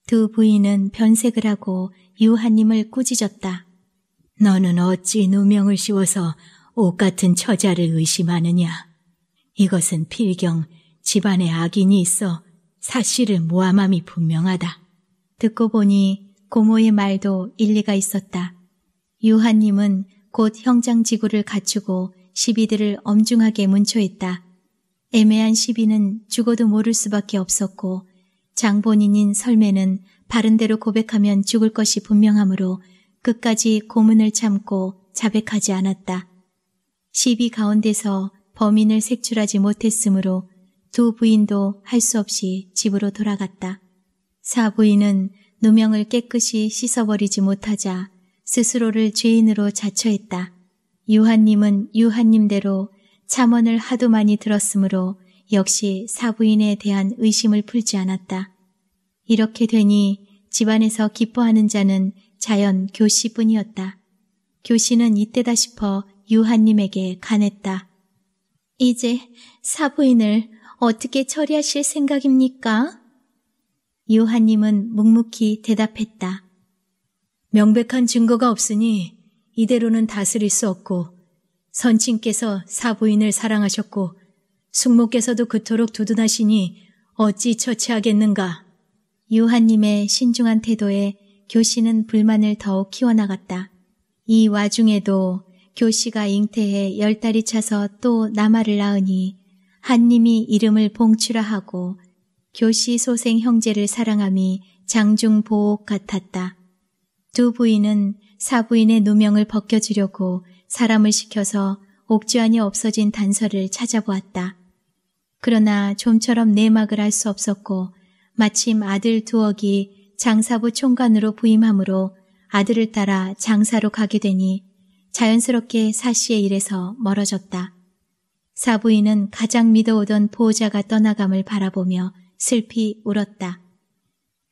두 부인은 변색을 하고 유하님을 꾸짖었다. 너는 어찌 누명을 씌워서 옷 같은 처자를 의심하느냐. 이것은 필경 집안에 악인이 있어 사실을 모함함이 분명하다. 듣고 보니 고모의 말도 일리가 있었다. 유하님은 곧 형장 지구를 갖추고 시비들을 엄중하게 문초했다. 애매한 시비는 죽어도 모를 수밖에 없었고 장본인인 설매는 바른대로 고백하면 죽을 것이 분명하므로 끝까지 고문을 참고 자백하지 않았다. 시비 가운데서 범인을 색출하지 못했으므로 두 부인도 할 수 없이 집으로 돌아갔다. 사부인은 누명을 깨끗이 씻어버리지 못하자 스스로를 죄인으로 자처했다. 유한님은 유한님대로 참언을 하도 많이 들었으므로 역시 사부인에 대한 의심을 풀지 않았다. 이렇게 되니 집안에서 기뻐하는 자는 자연 교씨뿐이었다. 교씨는 이때다 싶어 유한님에게 간했다. 이제 사부인을 어떻게 처리하실 생각입니까? 유한님은 묵묵히 대답했다. 명백한 증거가 없으니 이대로는 다스릴 수 없고 선친께서 사부인을 사랑하셨고 숙모께서도 그토록 두둔하시니 어찌 처치하겠는가. 유한님의 신중한 태도에 교씨는 불만을 더욱 키워나갔다. 이 와중에도 교씨가 잉태해 열 달이 차서 또 남아를 낳으니 한님이 이름을 봉출하 하고 교씨 소생 형제를 사랑함이 장중보옥 같았다. 두 부인은 사부인의 누명을 벗겨주려고 사람을 시켜서 옥주안이 없어진 단서를 찾아보았다. 그러나 좀처럼 내막을 할 수 없었고 마침 아들 두억이 장사부 총관으로 부임함으로 아들을 따라 장사로 가게 되니 자연스럽게 사씨의 일에서 멀어졌다. 사부인은 가장 믿어오던 보호자가 떠나감을 바라보며 슬피 울었다.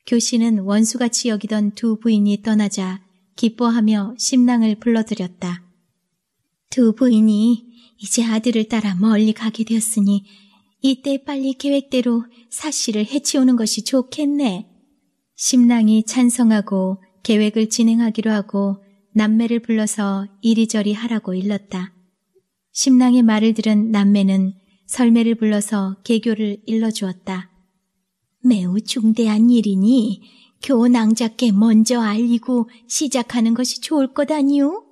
교씨는 원수같이 여기던 두 부인이 떠나자 기뻐하며 심낭을 불러들였다. 두 부인이 이제 아들을 따라 멀리 가게 되었으니 이때 빨리 계획대로 사씨를 해치우는 것이 좋겠네. 심랑이 찬성하고 계획을 진행하기로 하고 남매를 불러서 이리저리 하라고 일렀다. 심랑의 말을 들은 남매는 설매를 불러서 개교를 일러주었다. 매우 중대한 일이니 교 낭자께 먼저 알리고 시작하는 것이 좋을 거다니요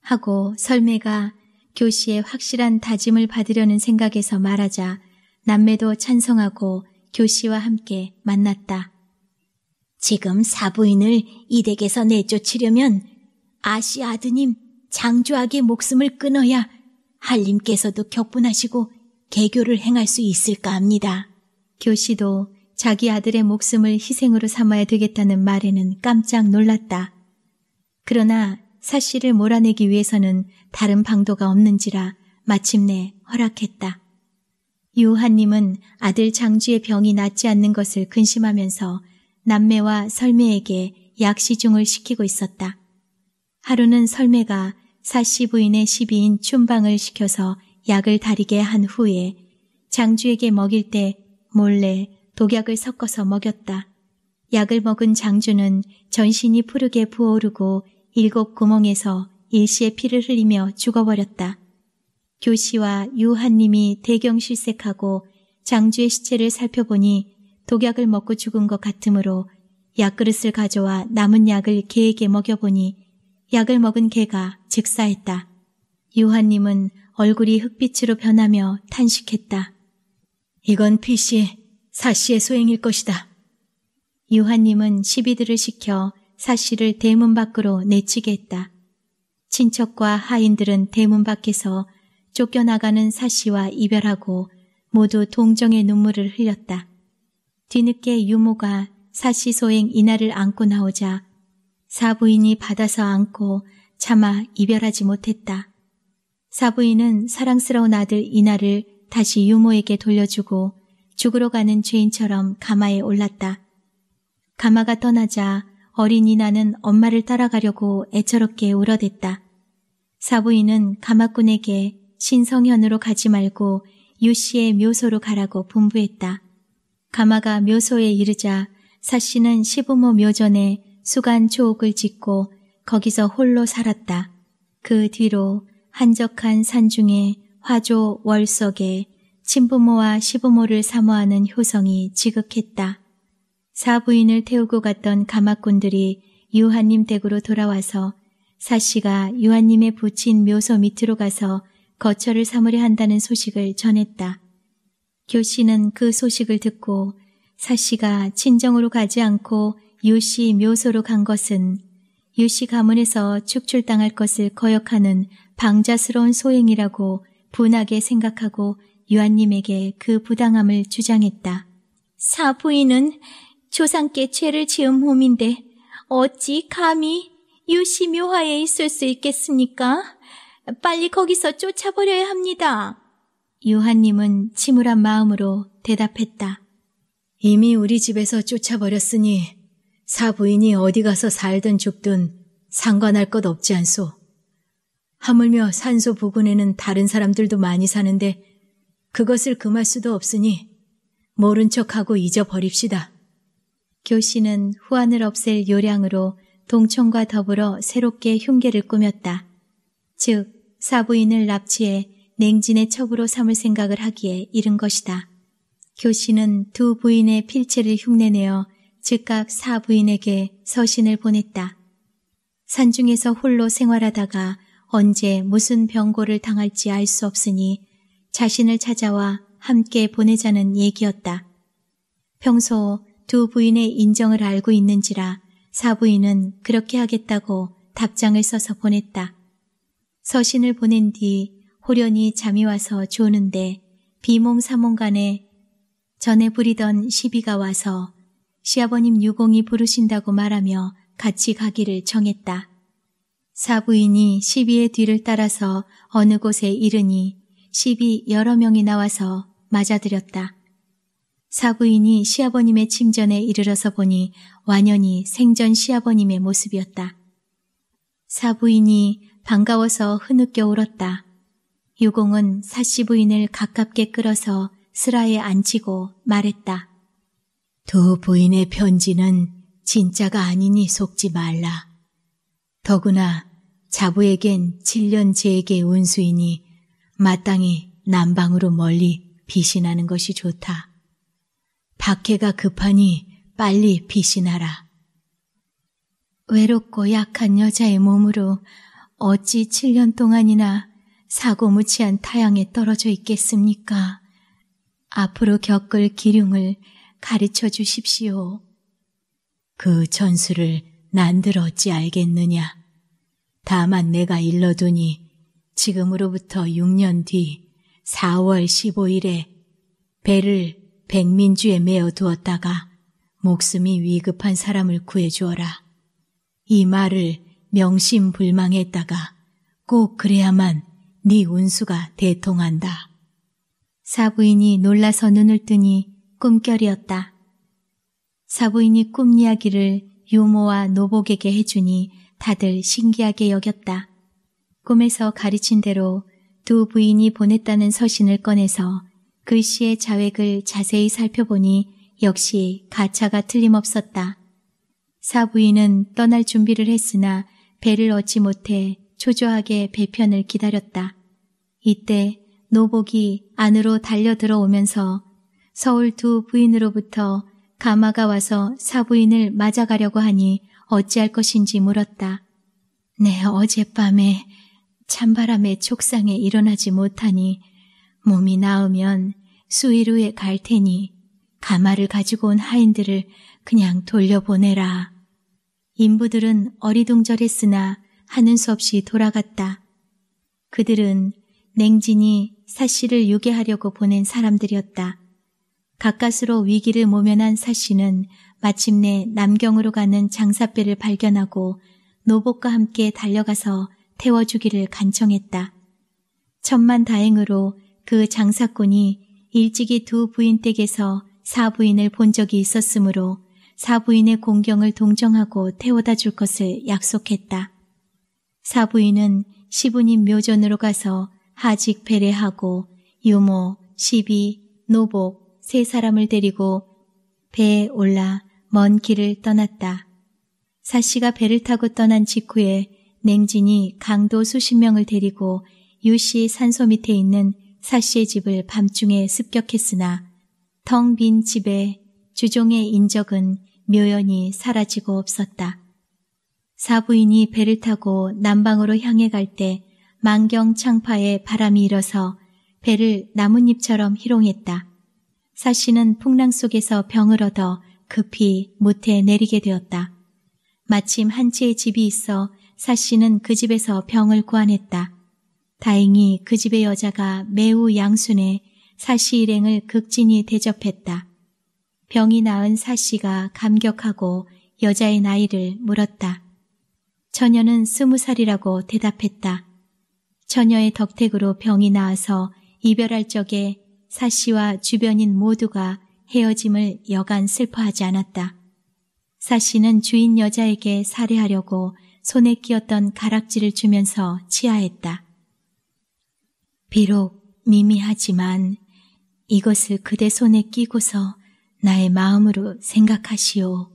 하고 설매가 교시의 확실한 다짐을 받으려는 생각에서 말하자 남매도 찬성하고 교시와 함께 만났다. 지금 사부인을 이 댁에서 내쫓으려면 아씨 아드님 장조학의 목숨을 끊어야 한림께서도 격분하시고 개교를 행할 수 있을까 합니다. 교시도 자기 아들의 목숨을 희생으로 삼아야 되겠다는 말에는 깜짝 놀랐다. 그러나 사씨를 몰아내기 위해서는 다른 방도가 없는지라 마침내 허락했다. 유한님은 아들 장주의 병이 낫지 않는 것을 근심하면서 남매와 설매에게 약시중을 시키고 있었다. 하루는 설매가 사씨 부인의 시비인 춘방을 시켜서 약을 다리게 한 후에 장주에게 먹일 때 몰래 독약을 섞어서 먹였다. 약을 먹은 장주는 전신이 푸르게 부어오르고 일곱 구멍에서 일시에 피를 흘리며 죽어버렸다. 교시와 유한님이 대경 실색하고 장주의 시체를 살펴보니 독약을 먹고 죽은 것 같으므로 약그릇을 가져와 남은 약을 개에게 먹여보니 약을 먹은 개가 즉사했다. 유한님은 얼굴이 흑빛으로 변하며 탄식했다. 이건 피씨, 사씨의 소행일 것이다. 유한님은 시비들을 시켜 사씨를 대문 밖으로 내치겠다. 친척과 하인들은 대문 밖에서 쫓겨나가는 사씨와 이별하고 모두 동정의 눈물을 흘렸다. 뒤늦게 유모가 사씨 소행 이날을 안고 나오자 사부인이 받아서 안고 차마 이별하지 못했다. 사부인은 사랑스러운 아들 이날을 다시 유모에게 돌려주고 죽으러 가는 죄인처럼 가마에 올랐다. 가마가 떠나자 어린 이나는 엄마를 따라가려고 애처롭게 울어댔다. 사부인은 가마꾼에게 신성현으로 가지 말고 유씨의 묘소로 가라고 분부했다. 가마가 묘소에 이르자 사씨는 시부모 묘전에 수간 초옥을 짓고 거기서 홀로 살았다. 그 뒤로 한적한 산중에 화조 월석에 친부모와 시부모를 사모하는 효성이 지극했다. 사부인을 태우고 갔던 가마꾼들이 유한님 댁으로 돌아와서 사씨가 유한님의 부친 묘소 밑으로 가서 거처를 삼으려 한다는 소식을 전했다. 교씨는 그 소식을 듣고 사씨가 친정으로 가지 않고 유씨 묘소로 간 것은 유씨 가문에서 축출당할 것을 거역하는 방자스러운 소행이라고 분하게 생각하고 유한님에게 그 부당함을 주장했다. 사부인은 조상께 죄를 지은 몸인데 어찌 감히 유시묘화에 있을 수 있겠습니까? 빨리 거기서 쫓아버려야 합니다. 유한님은 침울한 마음으로 대답했다. 이미 우리 집에서 쫓아버렸으니 사부인이 어디 가서 살든 죽든 상관할 것 없지 않소. 하물며 산소 부근에는 다른 사람들도 많이 사는데 그것을 금할 수도 없으니 모른 척하고 잊어버립시다. 교씨는 후한을 없앨 요량으로 동청과 더불어 새롭게 흉계를 꾸몄다. 즉, 사부인을 납치해 냉진의 첩으로 삼을 생각을 하기에 이른 것이다. 교씨는 두 부인의 필체를 흉내내어 즉각 사부인에게 서신을 보냈다. 산중에서 홀로 생활하다가 언제 무슨 병고를 당할지 알 수 없으니 자신을 찾아와 함께 보내자는 얘기였다. 평소 두 부인의 인정을 알고 있는지라 사부인은 그렇게 하겠다고 답장을 써서 보냈다. 서신을 보낸 뒤 호련히 잠이 와서 조는데 비몽사몽간에 전에 부리던 시비가 와서 시아버님 유공이 부르신다고 말하며 같이 가기를 정했다. 사부인이 시비의 뒤를 따라서 어느 곳에 이르니 시비 여러 명이 나와서 맞아들였다. 사부인이 시아버님의 침전에 이르러서 보니 완연히 생전 시아버님의 모습이었다. 사부인이 반가워서 흐느껴 울었다. 유공은 사씨 부인을 가깝게 끌어서 슬라에 앉히고 말했다. 두 부인의 편지는 진짜가 아니니 속지 말라. 더구나 자부에겐 7년 제에게 운수이니 마땅히 남방으로 멀리 비신하는 것이 좋다. 박해가 급하니 빨리 빛이 나라 외롭고 약한 여자의 몸으로 어찌 7년 동안이나 사고무치한 타양에 떨어져 있겠습니까? 앞으로 겪을 기륭을 가르쳐 주십시오. 그 전술을 난들 어찌 알겠느냐. 다만 내가 일러두니 지금으로부터 6년 뒤 4월 15일에 배를 백민주에 매어 두었다가 목숨이 위급한 사람을 구해주어라. 이 말을 명심불망했다가 꼭 그래야만 네 운수가 대통한다. 사부인이 놀라서 눈을 뜨니 꿈결이었다. 사부인이 꿈 이야기를 유모와 노복에게 해주니 다들 신기하게 여겼다. 꿈에서 가르친 대로 두 부인이 보냈다는 서신을 꺼내서 글씨의 자획을 자세히 살펴보니 역시 가차가 틀림없었다. 사부인은 떠날 준비를 했으나 배를 얻지 못해 초조하게 배편을 기다렸다. 이때 노복이 안으로 달려 들어오면서 서울 두 부인으로부터 가마가 와서 사부인을 맞아가려고 하니 어찌할 것인지 물었다. 내 네, 어젯밤에 찬바람에 촉상에 일어나지 못하니 몸이 나으면 수위루에 갈 테니 가마를 가지고 온 하인들을 그냥 돌려보내라. 인부들은 어리둥절했으나 하는 수 없이 돌아갔다. 그들은 냉진이 사씨를 유괴하려고 보낸 사람들이었다. 가까스로 위기를 모면한 사씨는 마침내 남경으로 가는 장사배를 발견하고 노복과 함께 달려가서 태워주기를 간청했다. 천만 다행으로 그 장사꾼이 일찍이 두 부인 댁에서 사부인을 본 적이 있었으므로 사부인의 공경을 동정하고 태워다 줄 것을 약속했다. 사부인은 시부님 묘전으로 가서 하직 배례하고 유모, 시비, 노복 세 사람을 데리고 배에 올라 먼 길을 떠났다. 사씨가 배를 타고 떠난 직후에 냉진이 강도 수십 명을 데리고 유 씨 산소 밑에 있는 사씨의 집을 밤중에 습격했으나 텅 빈 집에 주종의 인적은 묘연히 사라지고 없었다. 사부인이 배를 타고 남방으로 향해 갈 때망경 창파에 바람이 일어서 배를 나뭇잎처럼 희롱했다. 사씨는 풍랑 속에서 병을 얻어 급히 못해 내리게 되었다. 마침 한치의 집이 있어 사씨는 그 집에서 병을 구안했다. 다행히 그 집의 여자가 매우 양순해 사씨 일행을 극진히 대접했다. 병이 나은 사씨가 감격하고 여자의 나이를 물었다. 처녀는 스무 살이라고 대답했다. 처녀의 덕택으로 병이 나아서 이별할 적에 사씨와 주변인 모두가 헤어짐을 여간 슬퍼하지 않았다. 사씨는 주인 여자에게 살해하려고 손에 끼었던 가락지를 주면서 치아했다 비록 미미하지만 이것을 그대 손에 끼고서 나의 마음으로 생각하시오.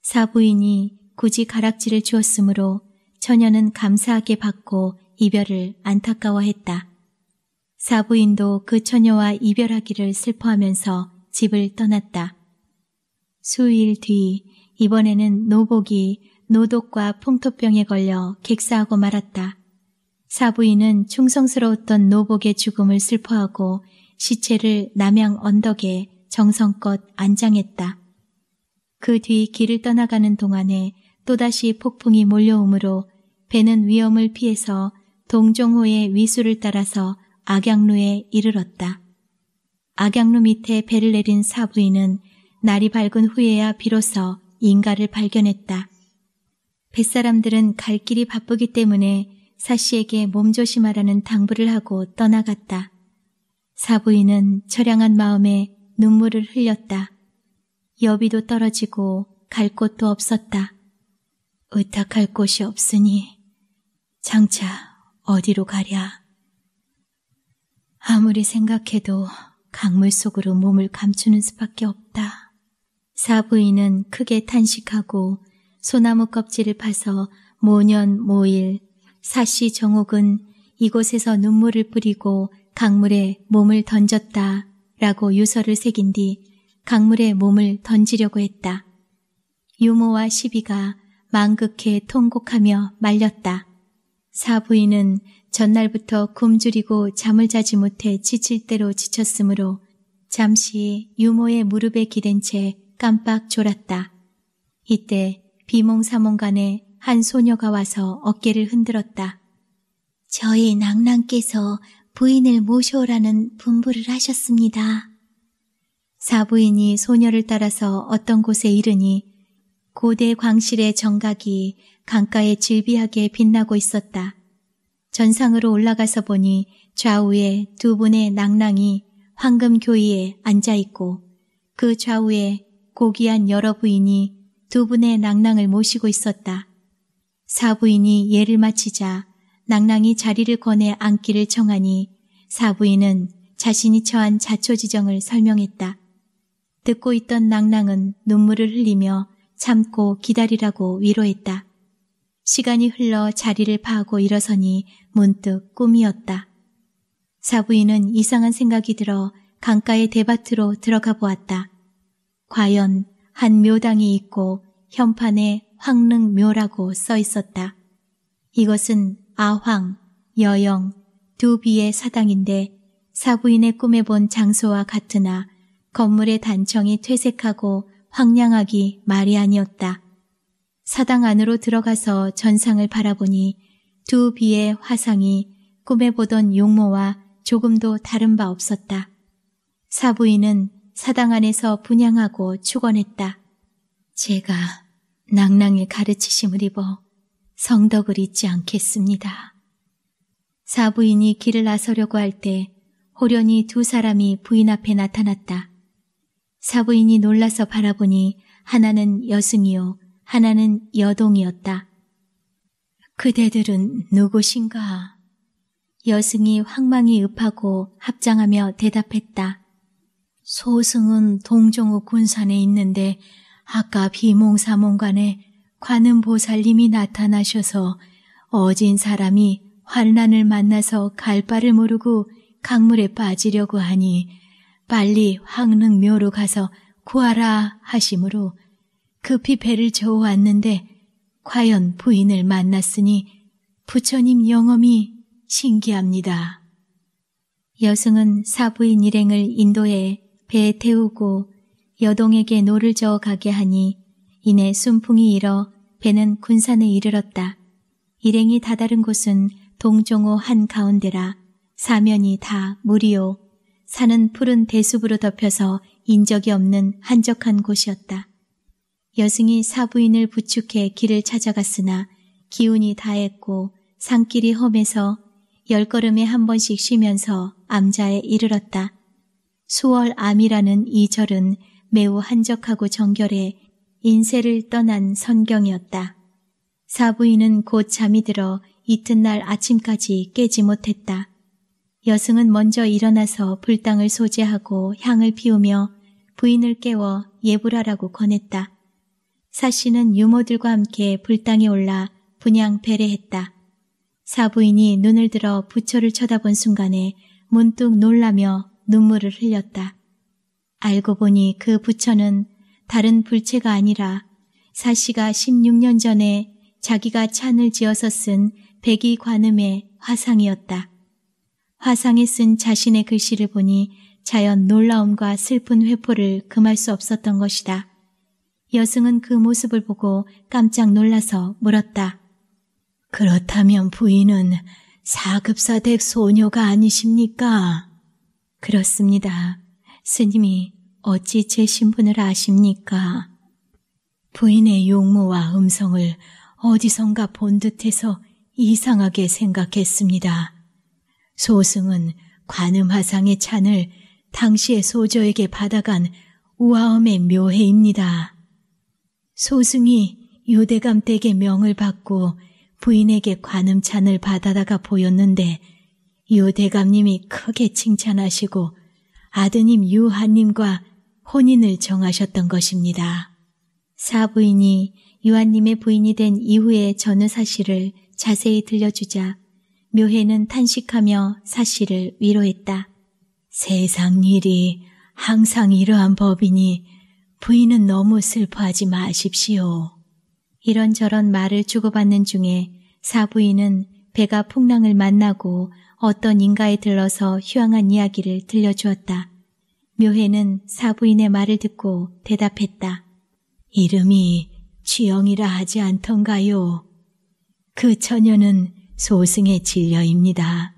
사부인이 굳이 가락지를 주었으므로 처녀는 감사하게 받고 이별을 안타까워했다. 사부인도 그 처녀와 이별하기를 슬퍼하면서 집을 떠났다. 수일 뒤 이번에는 노복이 노독과 풍토병에 걸려 객사하고 말았다. 사부인은 충성스러웠던 노복의 죽음을 슬퍼하고 시체를 남양 언덕에 정성껏 안장했다. 그 뒤 길을 떠나가는 동안에 또다시 폭풍이 몰려오므로 배는 위험을 피해서 동종호의 위수를 따라서 악양루에 이르렀다. 악양루 밑에 배를 내린 사부인은 날이 밝은 후에야 비로소 인가를 발견했다. 뱃사람들은 갈 길이 바쁘기 때문에 사씨에게 몸조심하라는 당부를 하고 떠나갔다. 사부인은 처량한 마음에 눈물을 흘렸다. 여비도 떨어지고 갈 곳도 없었다. 의탁할 곳이 없으니 장차 어디로 가랴. 아무리 생각해도 강물 속으로 몸을 감추는 수밖에 없다. 사부인은 크게 탄식하고 소나무 껍질을 파서 모년 모일 사씨 정옥은 이곳에서 눈물을 뿌리고 강물에 몸을 던졌다 라고 유서를 새긴 뒤 강물에 몸을 던지려고 했다. 유모와 시비가 망극해 통곡하며 말렸다. 사부인은 전날부터 굶주리고 잠을 자지 못해 지칠 대로 지쳤으므로 잠시 유모의 무릎에 기댄 채 깜빡 졸았다. 이때 비몽사몽간에 한 소녀가 와서 어깨를 흔들었다. 저희 낭랑께서 부인을 모셔오라는 분부를 하셨습니다. 사부인이 소녀를 따라서 어떤 곳에 이르니 고대 광실의 정각이 강가에 질비하게 빛나고 있었다. 전상으로 올라가서 보니 좌우에 두 분의 낭랑이 황금 교위에 앉아 있고 그 좌우에 고귀한 여러 부인이 두 분의 낭랑을 모시고 있었다. 사부인이 예를 마치자 낭랑이 자리를 권해 앉기를 청하니 사부인은 자신이 처한 자초지정을 설명했다. 듣고 있던 낭랑은 눈물을 흘리며 참고 기다리라고 위로했다. 시간이 흘러 자리를 파고 일어서니 문득 꿈이었다. 사부인은 이상한 생각이 들어 강가의 대밭으로 들어가 보았다. 과연 한 묘당이 있고 현판에 황릉묘라고 써 있었다. 이것은 아황, 여영, 두 비의 사당인데 사부인의 꿈에 본 장소와 같으나 건물의 단청이 퇴색하고 황량하기 말이 아니었다. 사당 안으로 들어가서 전상을 바라보니 두 비의 화상이 꿈에 보던 용모와 조금도 다른 바 없었다. 사부인은 사당 안에서 분양하고 축원했다. 제가 낭낭의 가르치심을 입어 성덕을 잊지 않겠습니다. 사부인이 길을 나서려고 할 때 호련히 두 사람이 부인 앞에 나타났다. 사부인이 놀라서 바라보니 하나는 여승이요 하나는 여동이었다. 그대들은 누구신가? 여승이 황망히 읍하고 합장하며 대답했다. 소승은 동종우 군산에 있는데 아까 비몽사몽간에 관음보살님이 나타나셔서 어진 사람이 환란을 만나서 갈 바를 모르고 강물에 빠지려고 하니 빨리 황릉묘로 가서 구하라 하심으로 급히 배를 저어 왔는데 과연 부인을 만났으니 부처님 영험이 신기합니다. 여승은 사부인 일행을 인도에 배에 태우고 여동에게 노를 저어 가게 하니 이내 순풍이 일어 배는 군산에 이르렀다. 일행이 다다른 곳은 동종호 한가운데라 사면이 다 물이요. 산은 푸른 대숲으로 덮여서 인적이 없는 한적한 곳이었다. 여승이 사부인을 부축해 길을 찾아갔으나 기운이 다했고 산길이 험해서 열 걸음에 한 번씩 쉬면서 암자에 이르렀다. 수월 암이라는 이 절은 매우 한적하고 정결해 인쇄를 떠난 선경이었다. 사부인은 곧 잠이 들어 이튿날 아침까지 깨지 못했다. 여승은 먼저 일어나서 불당을 소재하고 향을 피우며 부인을 깨워 예불하라고 권했다. 사씨는 유모들과 함께 불당에 올라 분양 배례했다. 사부인이 눈을 들어 부처를 쳐다본 순간에 문득 놀라며 눈물을 흘렸다. 알고 보니 그 부처는 다른 불체가 아니라 사씨가 16년 전에 자기가 찬을 지어서 쓴 백이 관음의 화상이었다. 화상에 쓴 자신의 글씨를 보니 자연 놀라움과 슬픈 회포를 금할 수 없었던 것이다. 여승은 그 모습을 보고 깜짝 놀라서 물었다. 그렇다면 부인은 사급사댁 소녀가 아니십니까? 그렇습니다. 스님이 어찌 제 신분을 아십니까? 부인의 용모와 음성을 어디선가 본 듯해서 이상하게 생각했습니다. 소승은 관음화상의 찬을 당시의 소저에게 받아간 우아엄의 묘해입니다. 소승이 유대감 댁의 명을 받고 부인에게 관음찬을 받아다가 보였는데 유대감님이 크게 칭찬하시고 아드님 유한님과 혼인을 정하셨던 것입니다. 사부인이 유한님의 부인이 된이후에 전후 사실을 자세히 들려주자 묘해는 탄식하며 사실을 위로했다. 세상 일이 항상 이러한 법이니 부인은 너무 슬퍼하지 마십시오. 이런저런 말을 주고받는 중에 사부인은 배가 풍랑을 만나고 어떤 인가에 들러서 휴양한 이야기를 들려주었다. 묘해는 사부인의 말을 듣고 대답했다. 이름이 취영이라 하지 않던가요? 그 처녀는 소승의 진려입니다.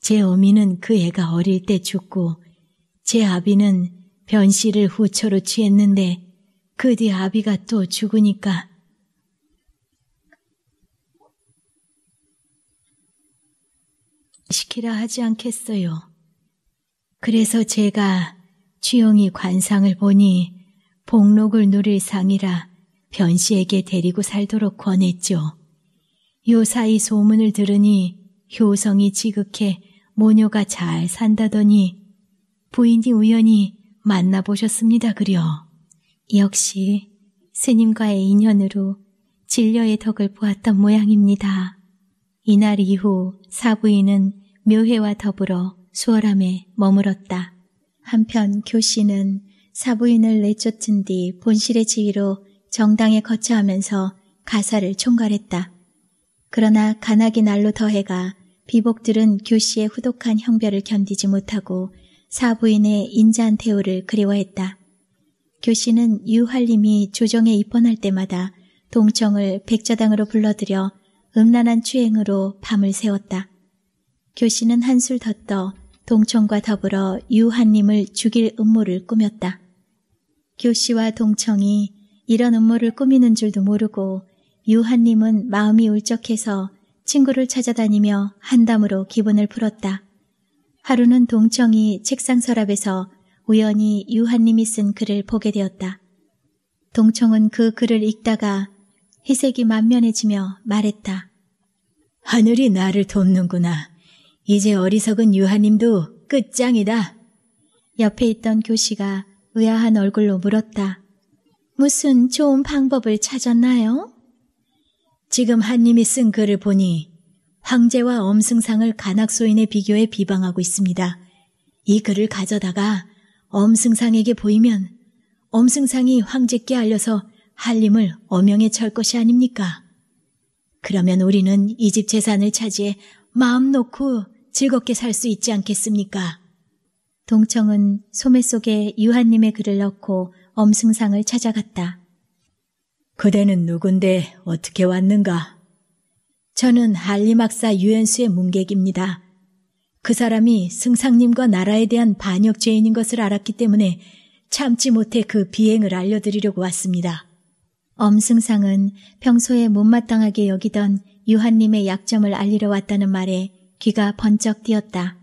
제 어미는 그 애가 어릴 때 죽고 제 아비는 변씨를 후처로 취했는데 그 뒤 아비가 또 죽으니까 시키라 하지 않겠어요. 그래서 제가 주영이 관상을 보니 복록을 누릴 상이라 변씨에게 데리고 살도록 권했죠. 요사이 소문을 들으니 효성이 지극해 모녀가 잘 산다더니 부인이 우연히 만나보셨습니다 그려. 역시 스님과의 인연으로 진려의 덕을 보았던 모양입니다. 이날 이후 사부인은 묘회와 더불어 수월함에 머물었다. 한편 교씨는 사부인을 내쫓은 뒤 본실의 지위로 정당에 거처하면서 가사를 총괄했다. 그러나 간악이 날로 더해가 비복들은 교씨의 후독한 형별을 견디지 못하고 사부인의 인자한 태우를 그리워했다. 교씨는 유활림이 조정에 입헌할 때마다 동청을 백자당으로 불러들여 음란한 추행으로 밤을 새웠다. 교씨는 한술 더 떠 동청과 더불어 유한님을 죽일 음모를 꾸몄다. 교씨와 동청이 이런 음모를 꾸미는 줄도 모르고 유한님은 마음이 울적해서 친구를 찾아다니며 한담으로 기분을 풀었다. 하루는 동청이 책상 서랍에서 우연히 유한님이 쓴 글을 보게 되었다. 동청은 그 글을 읽다가 희색이 만면해지며 말했다. 하늘이 나를 돕는구나. 이제 어리석은 유하님도 끝장이다. 옆에 있던 교시가 의아한 얼굴로 물었다. 무슨 좋은 방법을 찾았나요? 지금 한님이 쓴 글을 보니 황제와 엄승상을 간악소인의 비교에 비방하고 있습니다. 이 글을 가져다가 엄승상에게 보이면 엄승상이 황제께 알려서 한림을 어명에 철 것이 아닙니까? 그러면 우리는 이 집 재산을 차지해 마음 놓고 즐겁게 살 수 있지 않겠습니까? 동청은 소매 속에 유한님의 글을 넣고 엄승상을 찾아갔다. 그대는 누군데 어떻게 왔는가? 저는 한림학사 유연수의 문객입니다. 그 사람이 승상님과 나라에 대한 반역죄인인 것을 알았기 때문에 참지 못해 그 비행을 알려드리려고 왔습니다. 엄승상은 평소에 못마땅하게 여기던 유한님의 약점을 알리러 왔다는 말에 귀가 번쩍 띄었다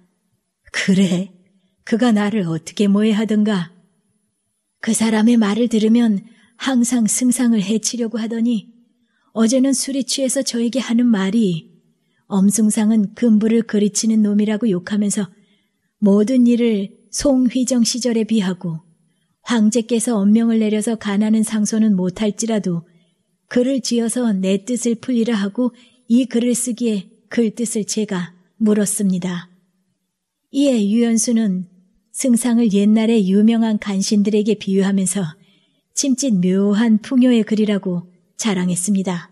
그래, 그가 나를 어떻게 모해하던가. 그 사람의 말을 들으면 항상 승상을 해치려고 하더니 어제는 술에 취해서 저에게 하는 말이 엄승상은 금부를 그리치는 놈이라고 욕하면서 모든 일을 송휘정 시절에 비하고 황제께서 엄명을 내려서 가나는 상소는 못할지라도 글을 지어서 내 뜻을 풀리라 하고 이 글을 쓰기에 글 뜻을 제가 물었습니다. 이에 유연수는 승상을 옛날의 유명한 간신들에게 비유하면서 침짓 묘한 풍요의 글이라고 자랑했습니다.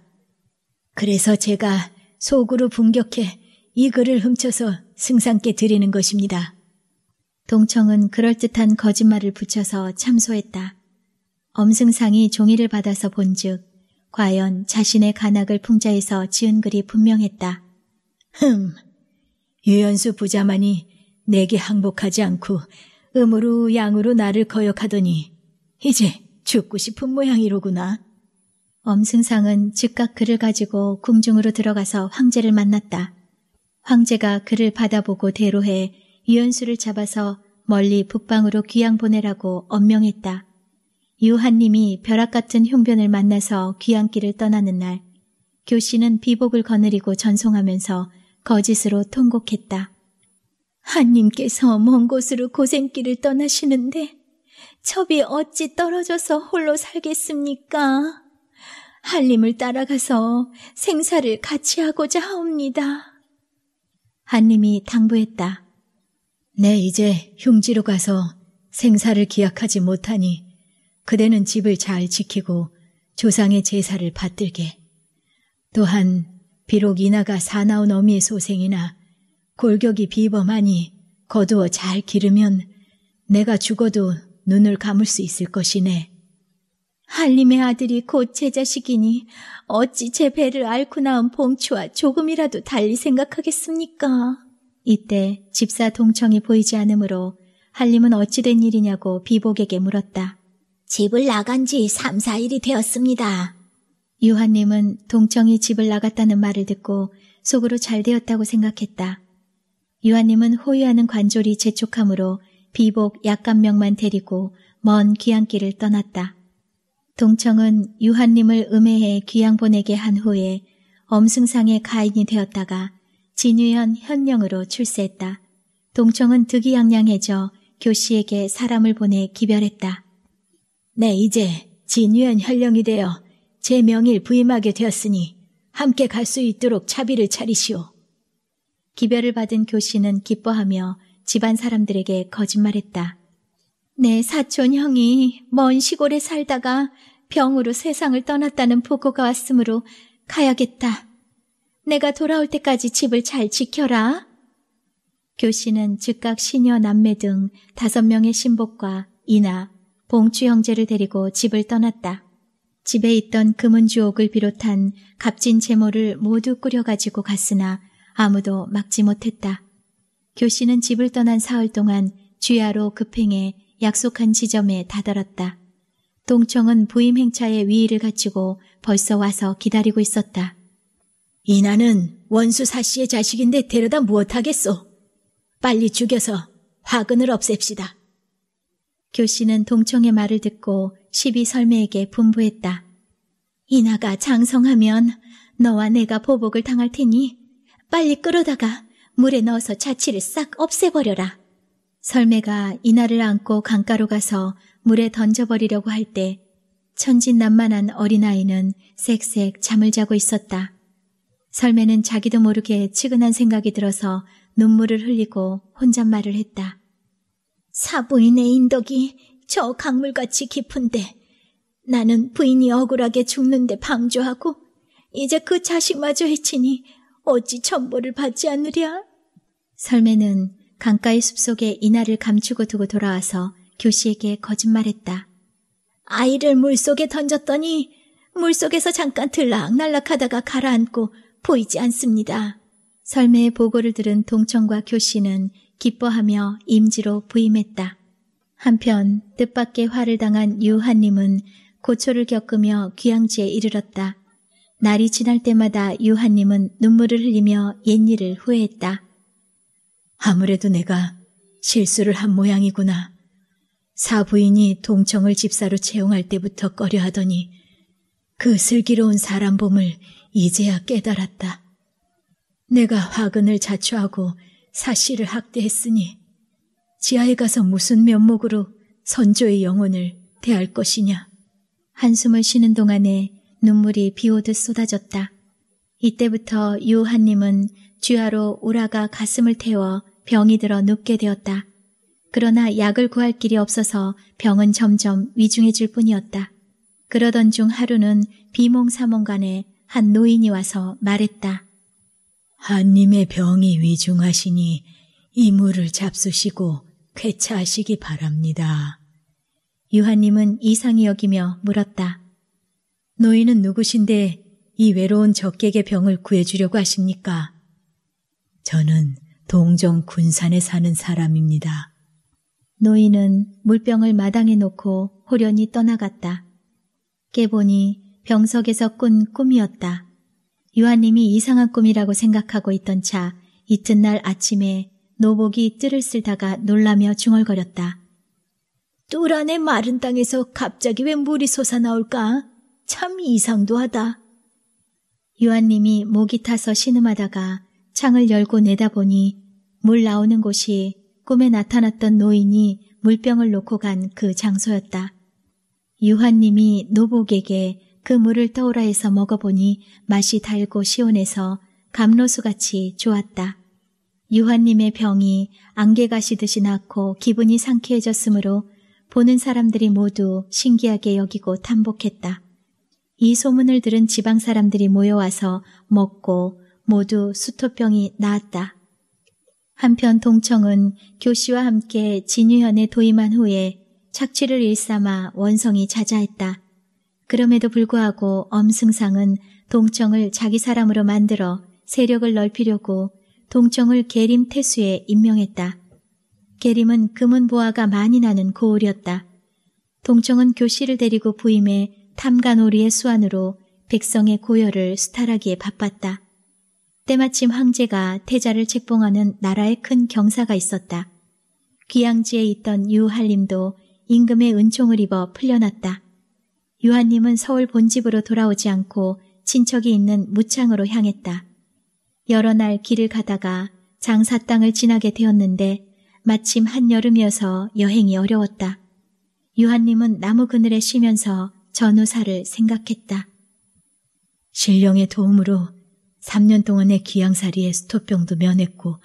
그래서 제가 속으로 분격해 이 글을 훔쳐서 승상께 드리는 것입니다. 동청은 그럴듯한 거짓말을 붙여서 참소했다. 엄승상이 종이를 받아서 본즉 과연 자신의 간악을 풍자해서 지은 글이 분명했다. 흠, 유연수 부자만이 내게 항복하지 않고 음으로 양으로 나를 거역하더니 이제 죽고 싶은 모양이로구나. 엄승상은 즉각 글을 가지고 궁중으로 들어가서 황제를 만났다. 황제가 글을 받아보고 대로해 이연수를 잡아서 멀리 북방으로 귀양 보내라고 엄명했다. 유한님이 벼락 같은 흉변을 만나서 귀양길을 떠나는 날 교씨는 비복을 거느리고 전송하면서 거짓으로 통곡했다. 한님께서 먼 곳으로 고생길을 떠나시는데 첩이 어찌 떨어져서 홀로 살겠습니까? 한림을 따라가서 생사를 같이 하고자 합니다한님이 당부했다. 내 이제 흉지로 가서 생사를 기약하지 못하니 그대는 집을 잘 지키고 조상의 제사를 받들게. 또한 비록 이나가 사나운 어미의 소생이나 골격이 비범하니 거두어 잘 기르면 내가 죽어도 눈을 감을 수 있을 것이네. 할림의 아들이 곧 제 자식이니 어찌 제 배를 앓고 나온 봉추와 조금이라도 달리 생각하겠습니까? 이때 집사 동청이 보이지 않으므로 할림은 어찌된 일이냐고 비복에게 물었다. 집을 나간 지 3, 4일이 되었습니다. 유한님은 동청이 집을 나갔다는 말을 듣고 속으로 잘 되었다고 생각했다. 유한님은 호위하는 관졸이 재촉함으로 비복 약간명만 데리고 먼 귀향길을 떠났다. 동청은 유한님을 음해해 귀향 보내게 한 후에 엄승상의 가인이 되었다가 진유현 현령으로 출세했다. 동청은 득이양양해져 교씨에게 사람을 보내 기별했다. 네, 이제 진유현 현령이 되어 제 명일 부임하게 되었으니 함께 갈 수 있도록 차비를 차리시오. 기별을 받은 교씨는 기뻐하며 집안 사람들에게 거짓말했다. 내 네, 사촌 형이 먼 시골에 살다가 병으로 세상을 떠났다는 보고가 왔으므로 가야겠다. 내가 돌아올 때까지 집을 잘 지켜라. 교씨는 즉각 시녀 남매 등 다섯 명의 신복과 이나, 봉추 형제를 데리고 집을 떠났다. 집에 있던 금은주옥을 비롯한 값진 재물을 모두 꾸려가지고 갔으나 아무도 막지 못했다. 교씨는 집을 떠난 사흘 동안 쥐야로 급행해 약속한 지점에 다다랐다. 동청은 부임 행차의 위의를 갖추고 벌써 와서 기다리고 있었다. 이나는 원수 사씨의 자식인데 데려다 무엇하겠소? 빨리 죽여서 화근을 없앱시다. 교씨는 동청의 말을 듣고 시비 설매에게 분부했다. 이나가 장성하면 너와 내가 보복을 당할 테니 빨리 끌어다가 물에 넣어서 자취를 싹 없애버려라. 설매가 이나를 안고 강가로 가서 물에 던져버리려고 할 때 천진난만한 어린아이는 색색 잠을 자고 있었다. 설매는 자기도 모르게 측은한 생각이 들어서 눈물을 흘리고 혼잣말을 했다. 사부인의 인덕이 저 강물같이 깊은데 나는 부인이 억울하게 죽는데 방조하고 이제 그 자식마저 해치니 어찌 천벌을 받지 않으랴? 설매는 강가의 숲속에 이날을 감추고 두고 돌아와서 교씨에게 거짓말했다. 아이를 물속에 던졌더니 물속에서 잠깐 들락날락하다가 가라앉고 보이지 않습니다. 설매의 보고를 들은 동청과 교씨는 기뻐하며 임지로 부임했다. 한편 뜻밖의 화를 당한 유한님은 고초를 겪으며 귀양지에 이르렀다. 날이 지날 때마다 유한님은 눈물을 흘리며 옛일을 후회했다. 아무래도 내가 실수를 한 모양이구나. 사부인이 동청을 집사로 채용할 때부터 꺼려하더니 그 슬기로운 사람 봄을 이제야 깨달았다. 내가 화근을 자초하고 사실을 학대했으니 지하에 가서 무슨 면목으로 선조의 영혼을 대할 것이냐. 한숨을 쉬는 동안에 눈물이 비오듯 쏟아졌다. 이때부터 유한님은 쥐하로 오라가 가슴을 태워 병이 들어 눕게 되었다. 그러나 약을 구할 길이 없어서 병은 점점 위중해질 뿐이었다. 그러던 중 하루는 비몽사몽간에 한 노인이 와서 말했다. 한님의 병이 위중하시니 이물을 잡수시고 쾌차하시기 바랍니다. 유한님은 이상이 여기며 물었다. 노인은 누구신데 이 외로운 적객의 병을 구해주려고 하십니까? 저는 동정 군산에 사는 사람입니다. 노인은 물병을 마당에 놓고 호련히 떠나갔다. 깨보니 병석에서 꾼 꿈이었다. 유한님이 이상한 꿈이라고 생각하고 있던 차 이튿날 아침에 노복이 뜰을 쓸다가 놀라며 중얼거렸다. 뚜란의 마른 땅에서 갑자기 왜 물이 솟아나올까? 참 이상도 하다. 유한님이 목이 타서 신음하다가 창을 열고 내다보니 물 나오는 곳이 꿈에 나타났던 노인이 물병을 놓고 간 그 장소였다. 유한님이 노복에게 그 물을 떠오라해서 먹어보니 맛이 달고 시원해서 감로수같이 좋았다. 유한님의 병이 안개가시듯이 낫고 기분이 상쾌해졌으므로 보는 사람들이 모두 신기하게 여기고 탐복했다. 이 소문을 들은 지방 사람들이 모여와서 먹고 모두 수토병이 나았다. 한편 동청은 교씨와 함께 진유현에 도임한 후에 착취를 일삼아 원성이 자자했다. 그럼에도 불구하고 엄승상은 동청을 자기 사람으로 만들어 세력을 넓히려고 동청을 계림 태수에 임명했다. 계림은 금은보화가 많이 나는 고을이었다. 동청은 교실을 데리고 부임해 탐관오리의 수완으로 백성의 고열을 수탈하기에 바빴다. 때마침 황제가 태자를 책봉하는 나라에 큰 경사가 있었다. 귀양지에 있던 유한림도 임금의 은총을 입어 풀려났다. 유한님은 서울 본집으로 돌아오지 않고 친척이 있는 무창으로 향했다. 여러 날 길을 가다가 장사 땅을 지나게 되었는데 마침 한여름이어서 여행이 어려웠다. 유한님은 나무 그늘에 쉬면서 전우사를 생각했다. 신령의 도움으로 3년 동안의 기양살이의 수토병도 면했고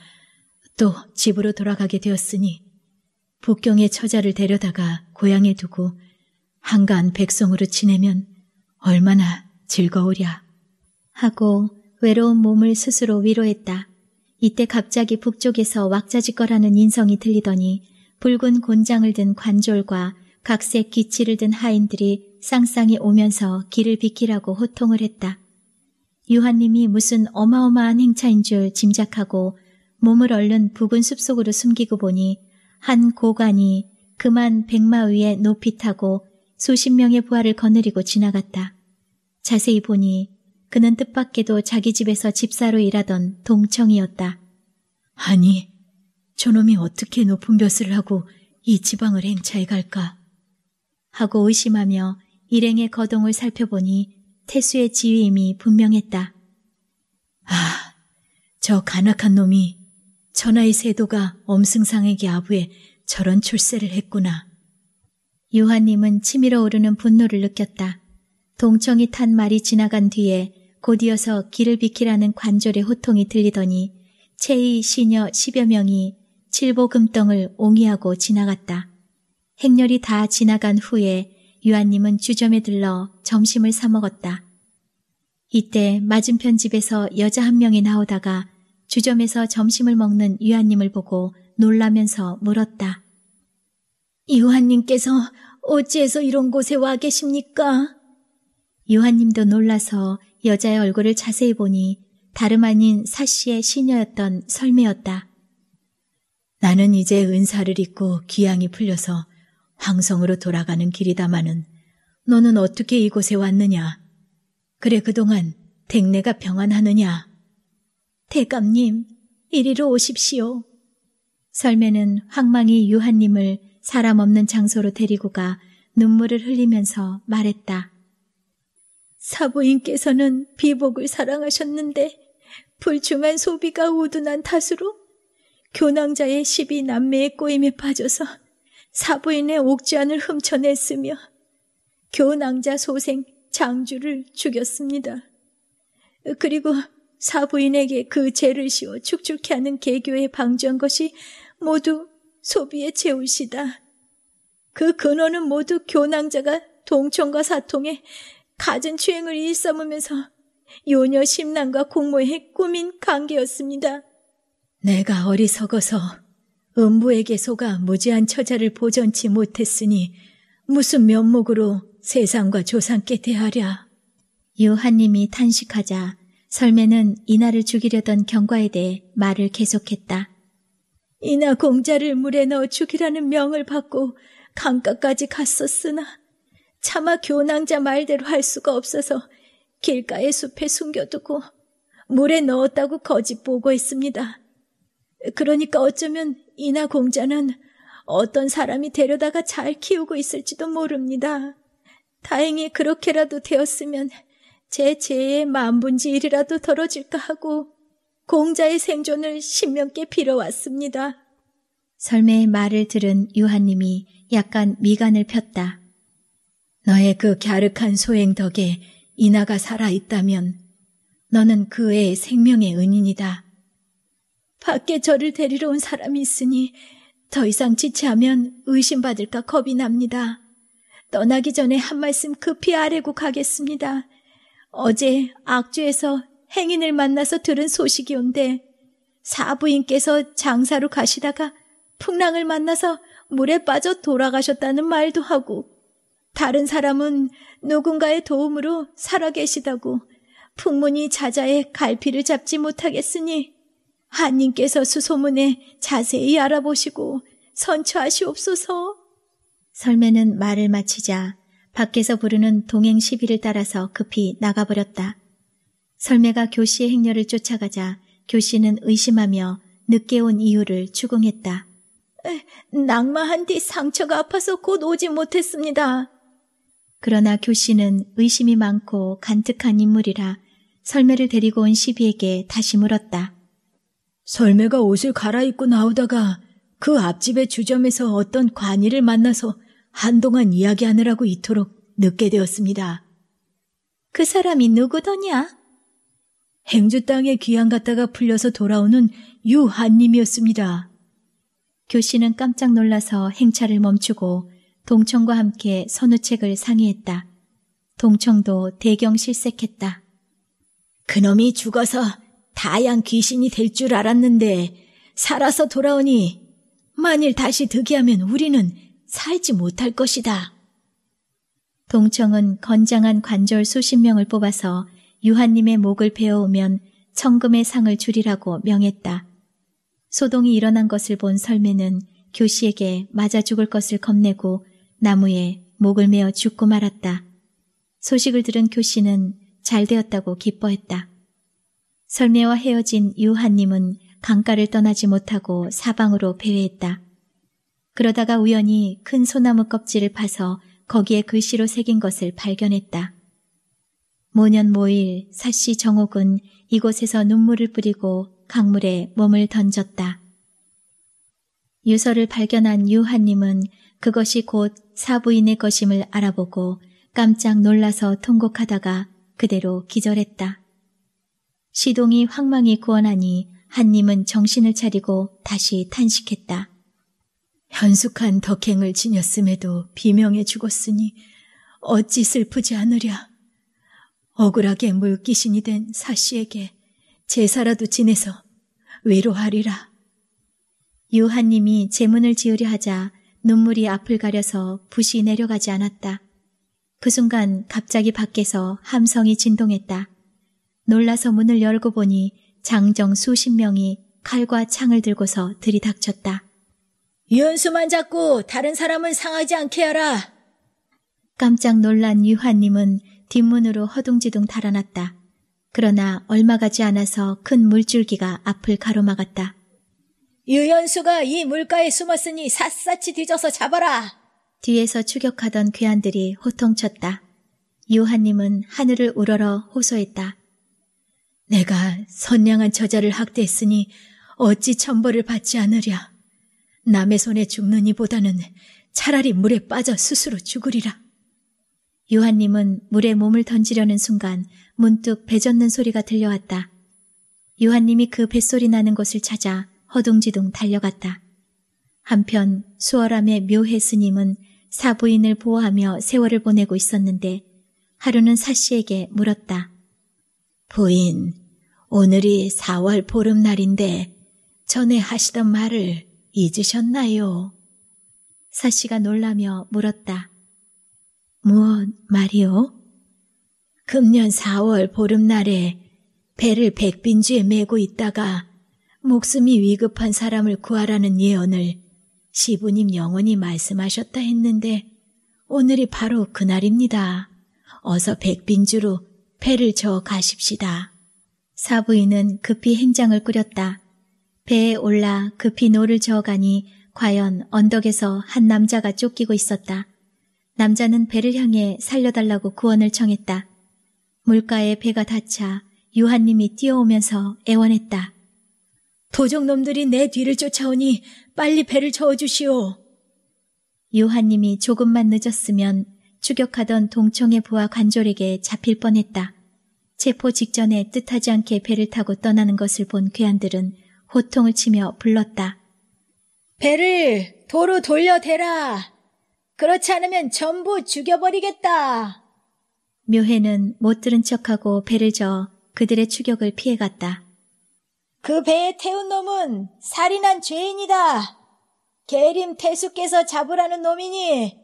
또 집으로 돌아가게 되었으니 북경의 처자를 데려다가 고향에 두고 한가한 백성으로 지내면 얼마나 즐거우랴 하고 외로운 몸을 스스로 위로했다. 이때 갑자기 북쪽에서 왁자지거라는 인성이 들리더니 붉은 곤장을 든 관졸과 각색 기치를 든 하인들이 쌍쌍이 오면서 길을 비키라고 호통을 했다. 유한님이 무슨 어마어마한 행차인 줄 짐작하고 몸을 얼른 붉은 숲속으로 숨기고 보니 한 고관이 그만 백마 위에 높이 타고 수십 명의 부하를 거느리고 지나갔다. 자세히 보니 그는 뜻밖에도 자기 집에서 집사로 일하던 동청이었다. 아니, 저놈이 어떻게 높은 벼슬 하고 이 지방을 행차해 갈까? 하고 의심하며 일행의 거동을 살펴보니 태수의 지휘임이 분명했다. 아, 저 간악한 놈이 천하의 세도가 엄승상에게 아부해 저런 출세를 했구나. 유한님은 치밀어 오르는 분노를 느꼈다. 동청이 탄 말이 지나간 뒤에 곧이어서 길을 비키라는 관절의 호통이 들리더니 체의 시녀 십여 명이 칠보금덩을 옹이하고 지나갔다. 행렬이 다 지나간 후에 유한님은 주점에 들러 점심을 사 먹었다. 이때 맞은편 집에서 여자 한 명이 나오다가 주점에서 점심을 먹는 유한님을 보고 놀라면서 물었다. 요한님께서 어찌해서 이런 곳에 와 계십니까? 요한님도 놀라서 여자의 얼굴을 자세히 보니 다름 아닌 사씨의 시녀였던 설매였다. 나는 이제 은사를 입고 기양이 풀려서 황성으로 돌아가는 길이다마는 너는 어떻게 이곳에 왔느냐? 그래 그동안 댁내가 평안하느냐? 대감님, 이리로 오십시오. 설매는 황망이 유한님을 사람 없는 장소로 데리고 가 눈물을 흘리면서 말했다. 사부인께서는 비복을 사랑하셨는데 불충한 소비가 우둔한 탓으로 교낭자의 시비 남매의 꼬임에 빠져서 사부인의 옥지안을 훔쳐냈으며 교낭자 소생 장주를 죽였습니다. 그리고 사부인에게 그 죄를 씌워 축축해 하는 개교에 방조한 것이 모두 소비에 채우시다. 그 근원은 모두 교낭자가 동촌과 사통에 갖은 추행을 일삼으면서 요녀 심란과 공모의 꾸민 관계였습니다. 내가 어리석어서 음부에게 속아 무지한 처자를 보전치 못했으니 무슨 면목으로 세상과 조상께 대하랴. 요한님이 탄식하자 설매는 이날을 죽이려던 경과에 대해 말을 계속했다. 이나 공자를 물에 넣어 죽이라는 명을 받고 강가까지 갔었으나 차마 교낭자 말대로 할 수가 없어서 길가의 숲에 숨겨두고 물에 넣었다고 거짓 보고있습니다 그러니까 어쩌면 이나 공자는 어떤 사람이 데려다가 잘 키우고 있을지도 모릅니다. 다행히 그렇게라도 되었으면 제 죄의 만분지 일이라도 덜어질까 하고 공자의 생존을 신명께 빌어왔습니다. 설매의 말을 들은 유한님이 약간 미간을 폈다. 너의 그 갸륵한 소행 덕에 이나가 살아있다면 너는 그의 생명의 은인이다. 밖에 저를 데리러 온 사람이 있으니 더 이상 지체하면 의심받을까 겁이 납니다. 떠나기 전에 한 말씀 급히 아래고 가겠습니다. 어제 악주에서 행인을 만나서 들은 소식이 온데 사부인께서 장사로 가시다가 풍랑을 만나서 물에 빠져 돌아가셨다는 말도 하고 다른 사람은 누군가의 도움으로 살아계시다고 풍문이 자자해 갈피를 잡지 못하겠으니 한님께서 수소문에 자세히 알아보시고 선처하시옵소서. 설매는 말을 마치자 밖에서 부르는 동행 시비를 따라서 급히 나가버렸다. 설매가 교씨의 행렬을 쫓아가자 교씨는 의심하며 늦게 온 이유를 추궁했다. 낙마한 뒤 상처가 아파서 곧 오지 못했습니다. 그러나 교씨는 의심이 많고 간특한 인물이라 설매를 데리고 온 시비에게 다시 물었다. 설매가 옷을 갈아입고 나오다가 그 앞집의 주점에서 어떤 관이를 만나서 한동안 이야기하느라고 이토록 늦게 되었습니다. 그 사람이 누구더냐? 행주 땅에 귀향 갔다가 풀려서 돌아오는 유한님이었습니다. 교씨는 깜짝 놀라서 행차를 멈추고 동청과 함께 선우책을 상의했다. 동청도 대경 실색했다. 그놈이 죽어서 다양 귀신이 될 줄 알았는데 살아서 돌아오니 만일 다시 득이하면 우리는 살지 못할 것이다. 동청은 건장한 관절 수십 명을 뽑아서 유한님의 목을 베어오면 청금의 상을 줄이라고 명했다. 소동이 일어난 것을 본 설매는 교씨에게 맞아 죽을 것을 겁내고 나무에 목을 메어 죽고 말았다. 소식을 들은 교씨는잘 되었다고 기뻐했다. 설매와 헤어진 유한님은 강가를 떠나지 못하고 사방으로 배회했다. 그러다가 우연히 큰 소나무 껍질을 파서 거기에 글씨로 새긴 것을 발견했다. 모년 모일 사씨 정옥은 이곳에서 눈물을 뿌리고 강물에 몸을 던졌다. 유서를 발견한 유한님은 그것이 곧 사부인의 것임을 알아보고 깜짝 놀라서 통곡하다가 그대로 기절했다. 시동이 황망히 구원하니 한님은 정신을 차리고 다시 탄식했다. 현숙한 덕행을 지녔음에도 비명해 죽었으니 어찌 슬프지 않으랴. 억울하게 물귀신이 된 사씨에게 제사라도 지내서 위로하리라. 유한님이 제문을 지으려 하자 눈물이 앞을 가려서 붓이 내려가지 않았다. 그 순간 갑자기 밖에서 함성이 진동했다. 놀라서 문을 열고 보니 장정 수십 명이 칼과 창을 들고서 들이닥쳤다. 연수만 잡고 다른 사람은 상하지 않게 하라. 깜짝 놀란 유한님은 뒷문으로 허둥지둥 달아났다. 그러나 얼마 가지 않아서 큰 물줄기가 앞을 가로막았다. 유연수가 이 물가에 숨었으니 샅샅이 뒤져서 잡아라! 뒤에서 추격하던 괴한들이 호통쳤다. 유한님은 하늘을 우러러 호소했다. 내가 선량한 저자를 학대했으니 어찌 천벌을 받지 않으랴. 남의 손에 죽는 이보다는 차라리 물에 빠져 스스로 죽으리라. 요한님은 물에 몸을 던지려는 순간 문득 배젓는 소리가 들려왔다. 요한님이 그 뱃소리 나는 곳을 찾아 허둥지둥 달려갔다. 한편 수월함의 묘해 스님은 사부인을 보호하며 세월을 보내고 있었는데 하루는 사씨에게 물었다. 부인, 오늘이 4월 보름날인데 전에 하시던 말을 잊으셨나요? 사씨가 놀라며 물었다. 무엇 뭐 말이오 금년 4월 보름날에 배를 백빈주에 메고 있다가 목숨이 위급한 사람을 구하라는 예언을 시부님 영원히 말씀하셨다 했는데 오늘이 바로 그날입니다. 어서 백빈주로 배를 저어 가십시다. 사부인은 급히 행장을 꾸렸다. 배에 올라 급히 노를 저어가니 과연 언덕에서 한 남자가 쫓기고 있었다. 남자는 배를 향해 살려달라고 구원을 청했다. 물가에 배가 닿자 유한님이 뛰어오면서 애원했다. 도적놈들이 내 뒤를 쫓아오니 빨리 배를 저어주시오. 유한님이 조금만 늦었으면 추격하던 동청의 부하 관졸에게 잡힐 뻔했다. 체포 직전에 뜻하지 않게 배를 타고 떠나는 것을 본 괴한들은 호통을 치며 불렀다. 배를 도로 돌려대라! 그렇지 않으면 전부 죽여버리겠다. 묘해는 못 들은 척하고 배를 저어 그들의 추격을 피해갔다. 그 배에 태운 놈은 살인한 죄인이다. 계림 태수께서 잡으라는 놈이니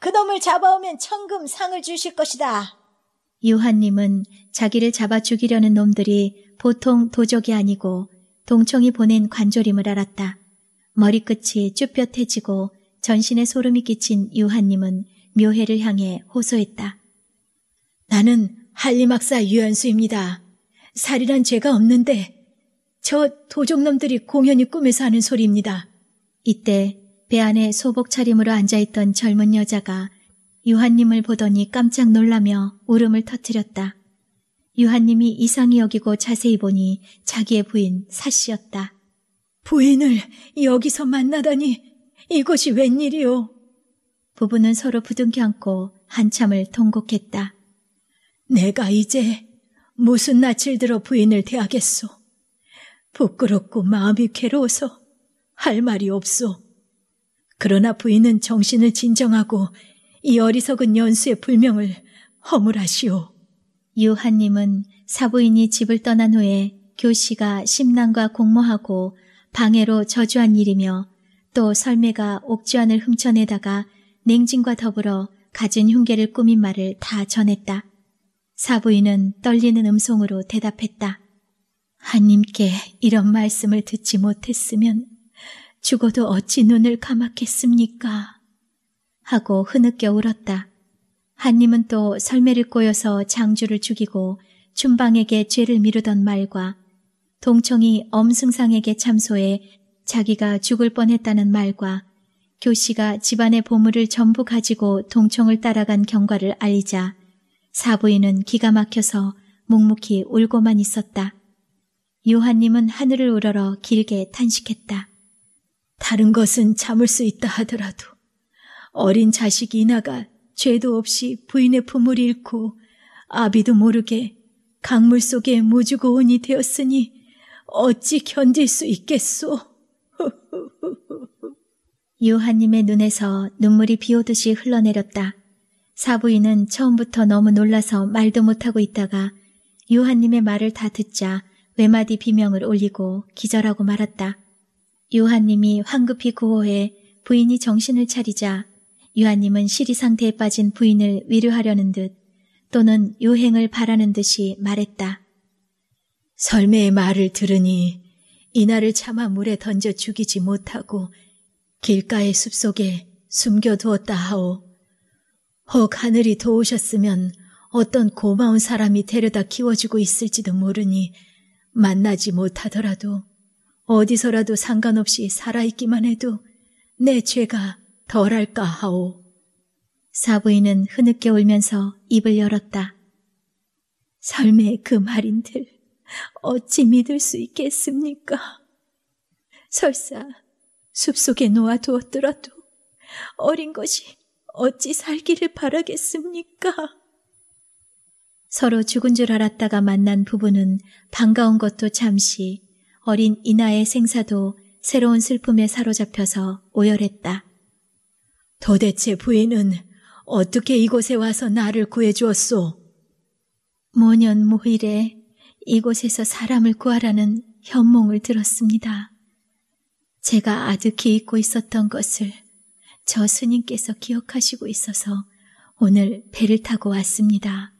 그 놈을 잡아오면 천금 상을 주실 것이다. 유한님은 자기를 잡아 죽이려는 놈들이 보통 도적이 아니고 동청이 보낸 관조림을 알았다. 머리끝이 쭈뼛해지고 전신에 소름이 끼친 유한님은 묘해를 향해 호소했다. 나는 한림학사 유한수입니다 살이란 죄가 없는데 저 도적놈들이 공연히 꿈에서 하는 소리입니다. 이때 배 안에 소복 차림으로 앉아있던 젊은 여자가 유한님을 보더니 깜짝 놀라며 울음을 터뜨렸다. 유한님이 이상히 여기고 자세히 보니 자기의 부인 사씨였다. 부인을 여기서 만나다니 이것이 웬일이오? 부부는 서로 부둥켜 안고 한참을 통곡했다. 내가 이제 무슨 낯을 들어 부인을 대하겠소. 부끄럽고 마음이 괴로워서 할 말이 없소. 그러나 부인은 정신을 진정하고 이 어리석은 연수의 불명을 허물하시오. 유한님은 사부인이 집을 떠난 후에 교씨가 심랑과 공모하고 방해로 저주한 일이며 또 설매가 옥주안을 훔쳐내다가 냉진과 더불어 가진 흉계를 꾸민 말을 다 전했다. 사부인은 떨리는 음성으로 대답했다. 하님께 이런 말씀을 듣지 못했으면 죽어도 어찌 눈을 감았겠습니까? 하고 흐느껴 울었다. 한님은 또 설매를 꼬여서 장주를 죽이고 춘방에게 죄를 미루던 말과 동청이 엄승상에게 참소해 자기가 죽을 뻔했다는 말과 교씨가 집안의 보물을 전부 가지고 동청을 따라간 경과를 알리자 사부인은 기가 막혀서 묵묵히 울고만 있었다. 요한님은 하늘을 우러러 길게 탄식했다. 다른 것은 참을 수 있다 하더라도 어린 자식 이나가 죄도 없이 부인의 품을 잃고 아비도 모르게 강물 속에 무주고온이 되었으니 어찌 견딜 수 있겠소? 유한님의 눈에서 눈물이 비오듯이 흘러내렸다. 사부인은 처음부터 너무 놀라서 말도 못하고 있다가 유한님의 말을 다 듣자 외마디 비명을 올리고 기절하고 말았다. 유한님이 황급히 구호해 부인이 정신을 차리자 유한님은 시리 상태에 빠진 부인을 위로하려는 듯 또는 요행을 바라는 듯이 말했다. 설매의 말을 들으니 이날을 차마 물에 던져 죽이지 못하고 길가의 숲속에 숨겨두었다 하오. 혹 하늘이 도우셨으면 어떤 고마운 사람이 데려다 키워주고 있을지도 모르니 만나지 못하더라도 어디서라도 상관없이 살아있기만 해도 내 죄가 덜할까 하오. 사부인은 흐느껴 울면서 입을 열었다. 삶의 그 말인들. 어찌 믿을 수 있겠습니까? 설사 숲속에 놓아두었더라도 어린 것이 어찌 살기를 바라겠습니까? 서로 죽은 줄 알았다가 만난 부부는 반가운 것도 잠시 어린 이나의 생사도 새로운 슬픔에 사로잡혀서 오열했다. 도대체 부인은 어떻게 이곳에 와서 나를 구해주었소? 모년 모일에 이곳에서 사람을 구하라는 현몽을 들었습니다. 제가 아득히 잊고 있었던 것을 저 스님께서 기억하시고 있어서 오늘 배를 타고 왔습니다.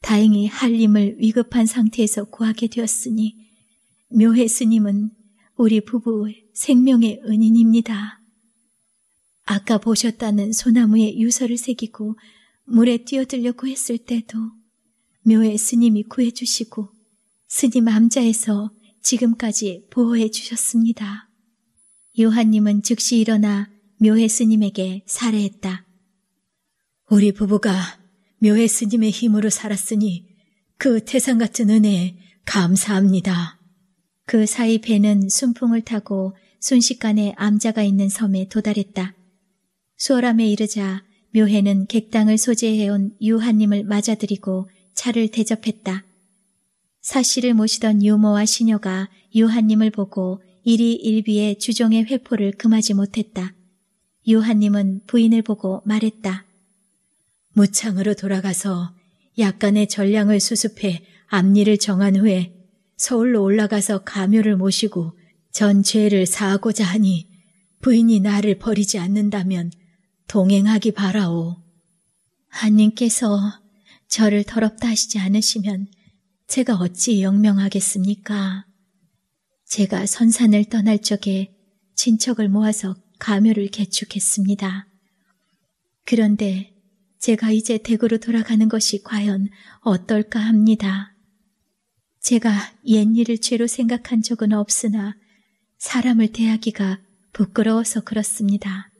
다행히 한림을 위급한 상태에서 구하게 되었으니 묘해 스님은 우리 부부의 생명의 은인입니다. 아까 보셨다는 소나무에 유서를 새기고 물에 뛰어들려고 했을 때도 묘에 스님이 구해주시고 스님 암자에서 지금까지 보호해 주셨습니다. 요한님은 즉시 일어나 묘해 스님에게 살해했다. 우리 부부가 묘해 스님의 힘으로 살았으니 그 태상 같은 은혜에 감사합니다. 그 사이 배는 순풍을 타고 순식간에 암자가 있는 섬에 도달했다. 수월함에 이르자 묘해는 객당을 소재해온 유한님을 맞아들이고 차를 대접했다. 사실을 모시던 유모와 시녀가 유한님을 보고 이리 일비의 주종의 회포를 금하지 못했다. 유한님은 부인을 보고 말했다. 무창으로 돌아가서 약간의 전량을 수습해 앞니를 정한 후에 서울로 올라가서 가묘를 모시고 전 죄를 사하고자 하니 부인이 나를 버리지 않는다면 동행하기 바라오. 하님께서 저를 더럽다 하시지 않으시면 제가 어찌 영명하겠습니까? 제가 선산을 떠날 적에 친척을 모아서 가묘를 개축했습니다. 그런데 제가 이제 대구로 돌아가는 것이 과연 어떨까 합니다. 제가 옛 일을 죄로 생각한 적은 없으나 사람을 대하기가 부끄러워서 그렇습니다.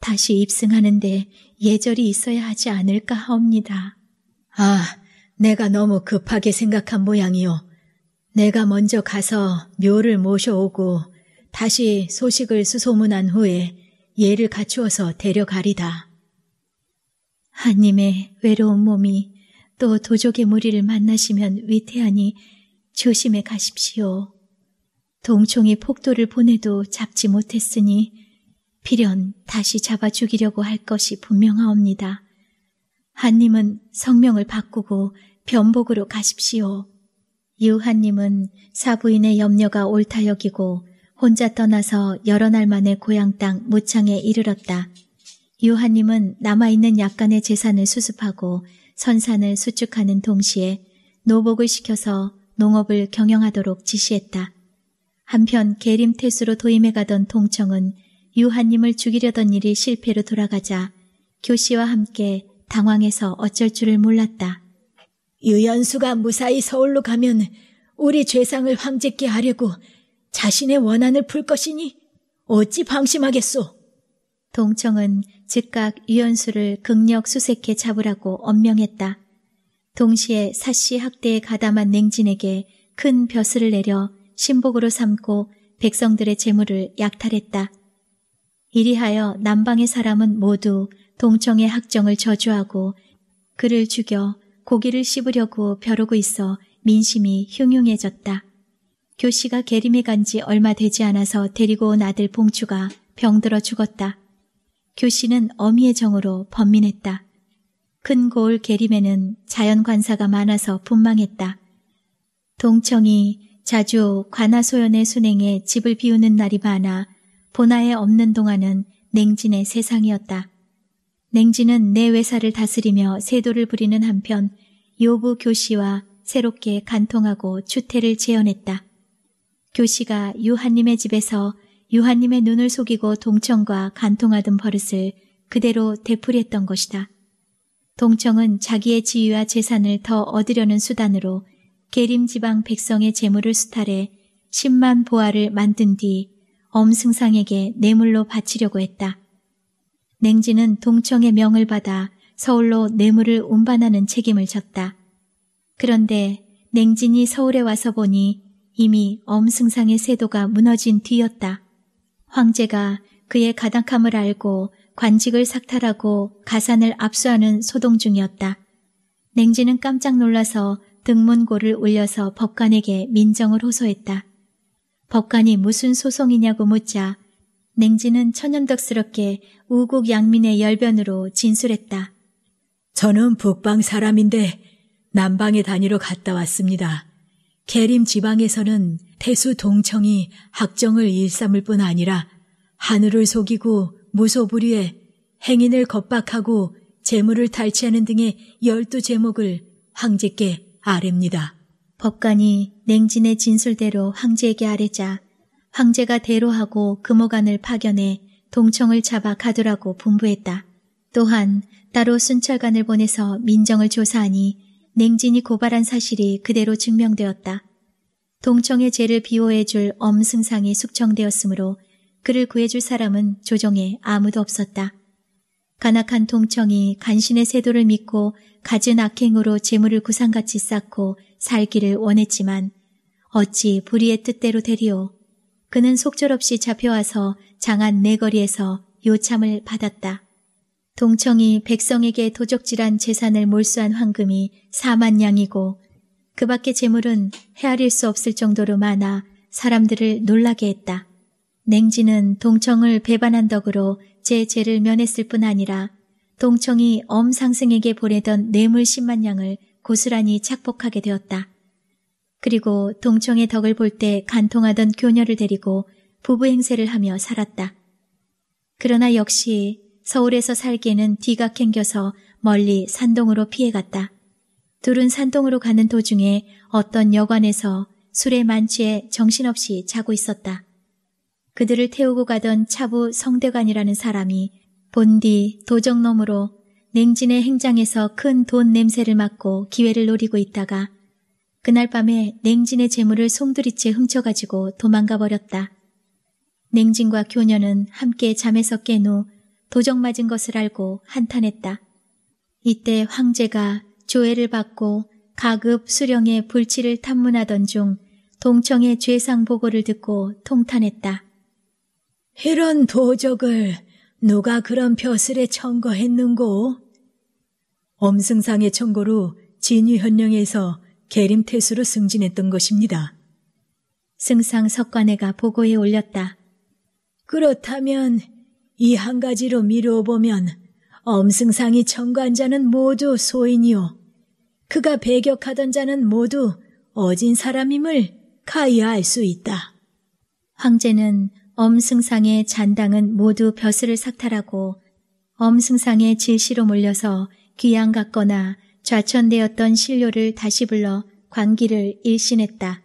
다시 입승하는데 예절이 있어야 하지 않을까 하옵니다. 아, 내가 너무 급하게 생각한 모양이요. 내가 먼저 가서 묘를 모셔오고 다시 소식을 수소문한 후에 예를 갖추어서 데려가리다. 하님의 외로운 몸이 또 도적의 무리를 만나시면 위태하니 조심해 가십시오. 동총이 폭도를 보내도 잡지 못했으니 필연 다시 잡아 죽이려고 할 것이 분명하옵니다. 한님은 성명을 바꾸고 변복으로 가십시오. 유한님은 사부인의 염려가 옳다 여기고 혼자 떠나서 여러 날 만에 고향 땅 무창에 이르렀다. 유한님은 남아있는 약간의 재산을 수습하고 선산을 수축하는 동시에 노복을 시켜서 농업을 경영하도록 지시했다. 한편 계림태수로 도임해가던 동청은 유한님을 죽이려던 일이 실패로 돌아가자 교씨와 함께 당황해서 어쩔 줄을 몰랐다. 유연수가 무사히 서울로 가면 우리 죄상을 황제께 하려고 자신의 원한을 풀 것이니 어찌 방심하겠소? 동청은 즉각 유연수를 극력 수색해 잡으라고 엄명했다. 동시에 사씨 학대에 가담한 냉진에게 큰 벼슬을 내려 신복으로 삼고 백성들의 재물을 약탈했다. 이리하여 남방의 사람은 모두 동청의 학정을 저주하고 그를 죽여 고기를 씹으려고 벼르고 있어 민심이 흉흉해졌다. 교씨가 계림에 간 지 얼마 되지 않아서 데리고 온 아들 봉추가 병들어 죽었다. 교씨는 어미의 정으로 번민했다. 큰 고을 계림에는 자연관사가 많아서 분망했다. 동청이 자주 관아소연의 순행에 집을 비우는 날이 많아 보나에 없는 동안은 냉진의 세상이었다. 냉진은 내 회사를 다스리며 세도를 부리는 한편 요부 교시와 새롭게 간통하고 추태를 재현했다. 교시가 유한님의 집에서 유한님의 눈을 속이고 동청과 간통하던 버릇을 그대로 되풀이했던 것이다. 동청은 자기의 지위와 재산을 더 얻으려는 수단으로 계림 지방 백성의 재물을 수탈해 10만 보아를 만든 뒤 엄승상에게 뇌물로 바치려고 했다. 냉지는 동청의 명을 받아 서울로 뇌물을 운반하는 책임을 졌다. 그런데 냉진이 서울에 와서 보니 이미 엄승상의 세도가 무너진 뒤였다. 황제가 그의 가당함을 알고 관직을 삭탈하고 가산을 압수하는 소동 중이었다. 냉지는 깜짝 놀라서 등문고를 울려서 법관에게 민정을 호소했다. 법관이 무슨 소송이냐고 묻자 냉지는 천연덕스럽게 우국 양민의 열변으로 진술했다. 저는 북방 사람인데 남방에 다니러 갔다 왔습니다. 계림 지방에서는 태수 동청이 학정을 일삼을 뿐 아니라 하늘을 속이고 무소불위에 행인을 겁박하고 재물을 탈취하는 등의 열두 제목을 황제께 아랩니다. 법관이 냉진의 진술대로 황제에게 아뢰자 황제가 대로하고 금호관을 파견해 동청을 잡아 가두라고 분부했다. 또한 따로 순찰관을 보내서 민정을 조사하니 냉진이 고발한 사실이 그대로 증명되었다. 동청의 죄를 비호해줄 엄승상이 숙청되었으므로 그를 구해줄 사람은 조정에 아무도 없었다. 가낙한 동청이 간신의 세도를 믿고 가진 악행으로 재물을 구상같이 쌓고 살기를 원했지만 어찌 불의의 뜻대로 되리오. 그는 속절없이 잡혀와서 장안 내거리에서 네 요참을 받았다. 동청이 백성에게 도적질한 재산을 몰수한 황금이 4만 냥이고그 밖의 재물은 헤아릴 수 없을 정도로 많아 사람들을 놀라게 했다. 냉지는 동청을 배반한 덕으로 제 죄를 면했을 뿐 아니라 동청이 엄상승에게 보내던 뇌물 10만 냥을 고스란히 착복하게 되었다. 그리고 동청의 덕을 볼 때 간통하던 교녀를 데리고 부부 행세를 하며 살았다. 그러나 역시 서울에서 살기에는 뒤가 캥겨서 멀리 산동으로 피해갔다. 둘은 산동으로 가는 도중에 어떤 여관에서 술에 만취해 정신없이 자고 있었다. 그들을 태우고 가던 차부 성대관이라는 사람이 본디 도정놈으로 냉진의 행장에서 큰 돈 냄새를 맡고 기회를 노리고 있다가 그날 밤에 냉진의 재물을 송두리째 훔쳐가지고 도망가 버렸다. 냉진과 교녀는 함께 잠에서 깬 후 도적 맞은 것을 알고 한탄했다. 이때 황제가 조회를 받고 가급 수령의 불치를 탐문하던 중 동청의 죄상 보고를 듣고 통탄했다. 이런 도적을 누가 그런 벼슬에 청거했는고? 엄승상의 청거로 진위현령에서 계림태수로 승진했던 것입니다. 승상 석관회가 보고에 올렸다. 그렇다면 이 한 가지로 미루어 보면 엄승상이 청구한 자는 모두 소인이요. 그가 배격하던 자는 모두 어진 사람임을 가히 알수 있다. 황제는 엄승상의 잔당은 모두 벼슬을 삭탈하고 엄승상의 질시로 몰려서 귀양 갔거나 좌천되었던 신료를 다시 불러 관기를 일신했다.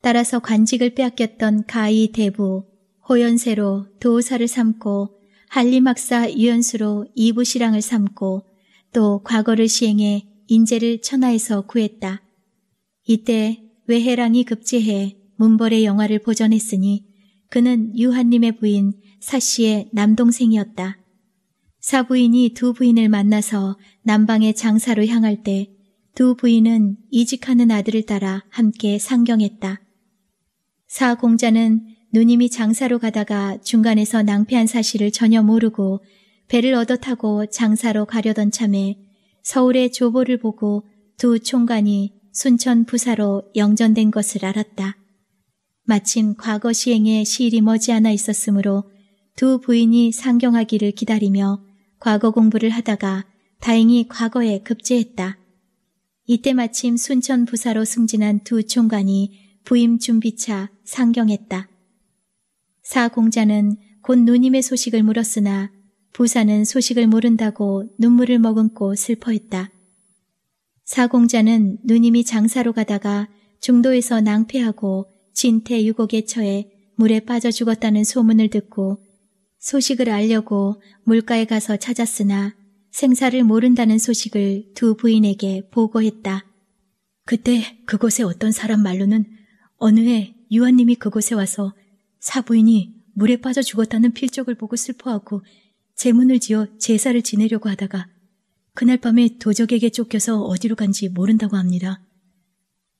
따라서 관직을 빼앗겼던 가이 대부, 호연세로 도사를 삼고 한림학사 유연수로 이부시랑을 삼고 또 과거를 시행해 인재를 천하에서 구했다. 이때 외해랑이 급제해 문벌의 영화를 보전했으니 그는 유한님의 부인 사씨의 남동생이었다. 사부인이 두 부인을 만나서 남방의 장사로 향할 때 두 부인은 이직하는 아들을 따라 함께 상경했다. 사공자는 누님이 장사로 가다가 중간에서 낭패한 사실을 전혀 모르고 배를 얻어 타고 장사로 가려던 참에 서울의 조보를 보고 두 총관이 순천 부사로 영전된 것을 알았다. 마침 과거 시행에 시일이 머지않아 있었으므로 두 부인이 상경하기를 기다리며 과거 공부를 하다가 다행히 과거에 급제했다. 이때 마침 순천 부사로 승진한 두 총관이 부임 준비차 상경했다. 사공자는 곧 누님의 소식을 물었으나 부사는 소식을 모른다고 눈물을 머금고 슬퍼했다. 사공자는 누님이 장사로 가다가 중도에서 낭패하고 진태 유곡에 처해 물에 빠져 죽었다는 소문을 듣고 소식을 알려고 물가에 가서 찾았으나 생사를 모른다는 소식을 두 부인에게 보고했다. 그때 그곳에 어떤 사람 말로는 어느 해유한님이 그곳에 와서 사부인이 물에 빠져 죽었다는 필적을 보고 슬퍼하고 제문을 지어 제사를 지내려고 하다가 그날 밤에 도적에게 쫓겨서 어디로 간지 모른다고 합니다.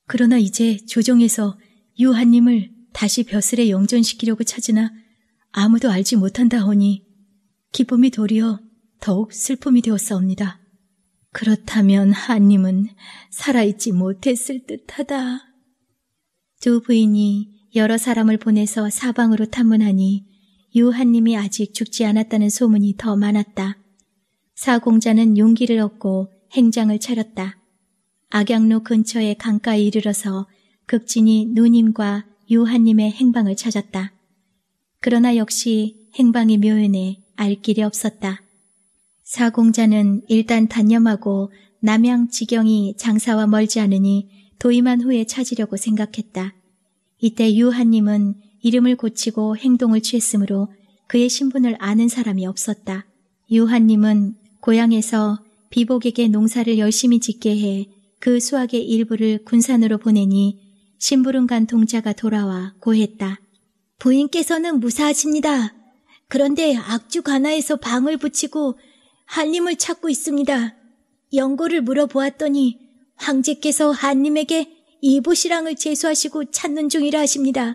그러나 이제 조정에서 유한님을 다시 벼슬에 영전시키려고 찾으나 아무도 알지 못한다 하니 기쁨이 도리어 더욱 슬픔이 되었사옵니다. 그렇다면 한님은 살아있지 못했을 듯하다. 두 부인이 여러 사람을 보내서 사방으로 탐문하니 유한님이 아직 죽지 않았다는 소문이 더 많았다. 사공자는 용기를 얻고 행장을 차렸다. 악양로 근처의 강가에 이르러서 극진히 누님과 유한님의 행방을 찾았다. 그러나 역시 행방이 묘연해 알 길이 없었다. 사공자는 일단 단념하고 남양 지경이 장사와 멀지 않으니 도임한 후에 찾으려고 생각했다. 이때 유한님은 이름을 고치고 행동을 취했으므로 그의 신분을 아는 사람이 없었다. 유한님은 고향에서 비복에게 농사를 열심히 짓게 해 그 수확의 일부를 군산으로 보내니 심부름 간 동자가 돌아와 고했다. 부인께서는 무사하십니다. 그런데 악주 가나에서 방을 붙이고 한림을 찾고 있습니다. 연고를 물어보았더니 황제께서 한님에게 이보시랑을 제수하시고 찾는 중이라 하십니다.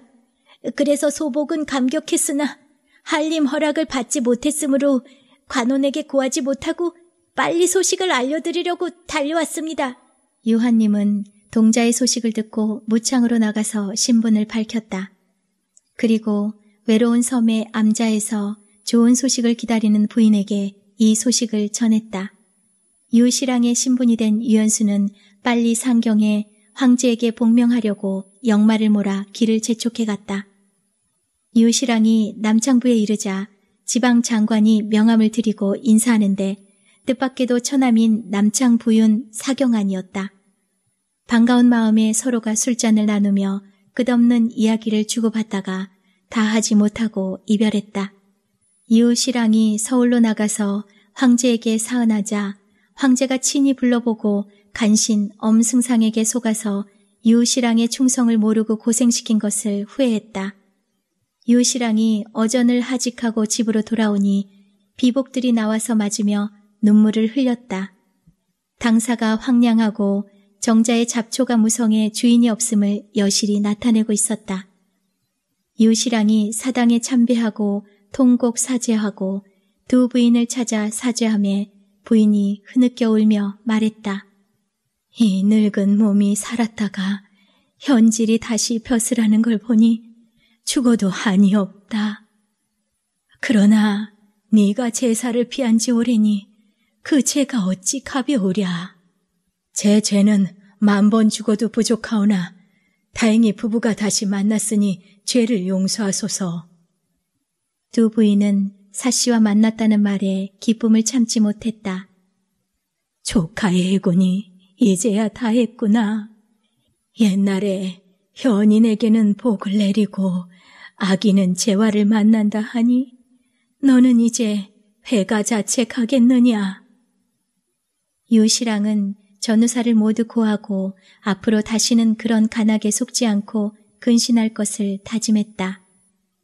그래서 소복은 감격했으나 한림 허락을 받지 못했으므로 관원에게 구하지 못하고 빨리 소식을 알려드리려고 달려왔습니다. 유한님은 동자의 소식을 듣고 무창으로 나가서 신분을 밝혔다. 그리고 외로운 섬의 암자에서 좋은 소식을 기다리는 부인에게 이 소식을 전했다. 유시랑의 신분이 된 유연수는 빨리 상경에 황제에게 복명하려고 역마를 몰아 길을 재촉해 갔다. 유시랑이 남창부에 이르자 지방 장관이 명함을 드리고 인사하는데 뜻밖에도 처남인 남창부윤 사경안이었다. 반가운 마음에 서로가 술잔을 나누며 끝없는 이야기를 주고받다가 다 하지 못하고 이별했다. 이후 시랑이 서울로 나가서 황제에게 사은하자 황제가 친히 불러보고 간신 엄승상에게 속아서 유시랑의 충성을 모르고 고생시킨 것을 후회했다. 유시랑이 어전을 하직하고 집으로 돌아오니 비복들이 나와서 맞으며 눈물을 흘렸다. 당사가 황량하고 정자의 잡초가 무성해 주인이 없음을 여실히 나타내고 있었다. 유시랑이 사당에 참배하고 통곡 사죄하고 두 부인을 찾아 사죄함에 부인이 흐느껴 울며 말했다. 이 늙은 몸이 살았다가 현질이 다시 벼슬하는 걸 보니 죽어도 한이 없다. 그러나 네가 제사를 피한 지 오래니 그 죄가 어찌 가벼우랴. 제 죄는 만 번 죽어도 부족하오나 다행히 부부가 다시 만났으니 죄를 용서하소서. 두 부인은 사씨와 만났다는 말에 기쁨을 참지 못했다. 조카의 해군이 이제야 다 했구나. 옛날에 현인에게는 복을 내리고 아기는 재화를 만난다 하니 너는 이제 회가 자책하겠느냐. 유시랑은 전우사를 모두 고하고 앞으로 다시는 그런 간악에 속지 않고 근신할 것을 다짐했다.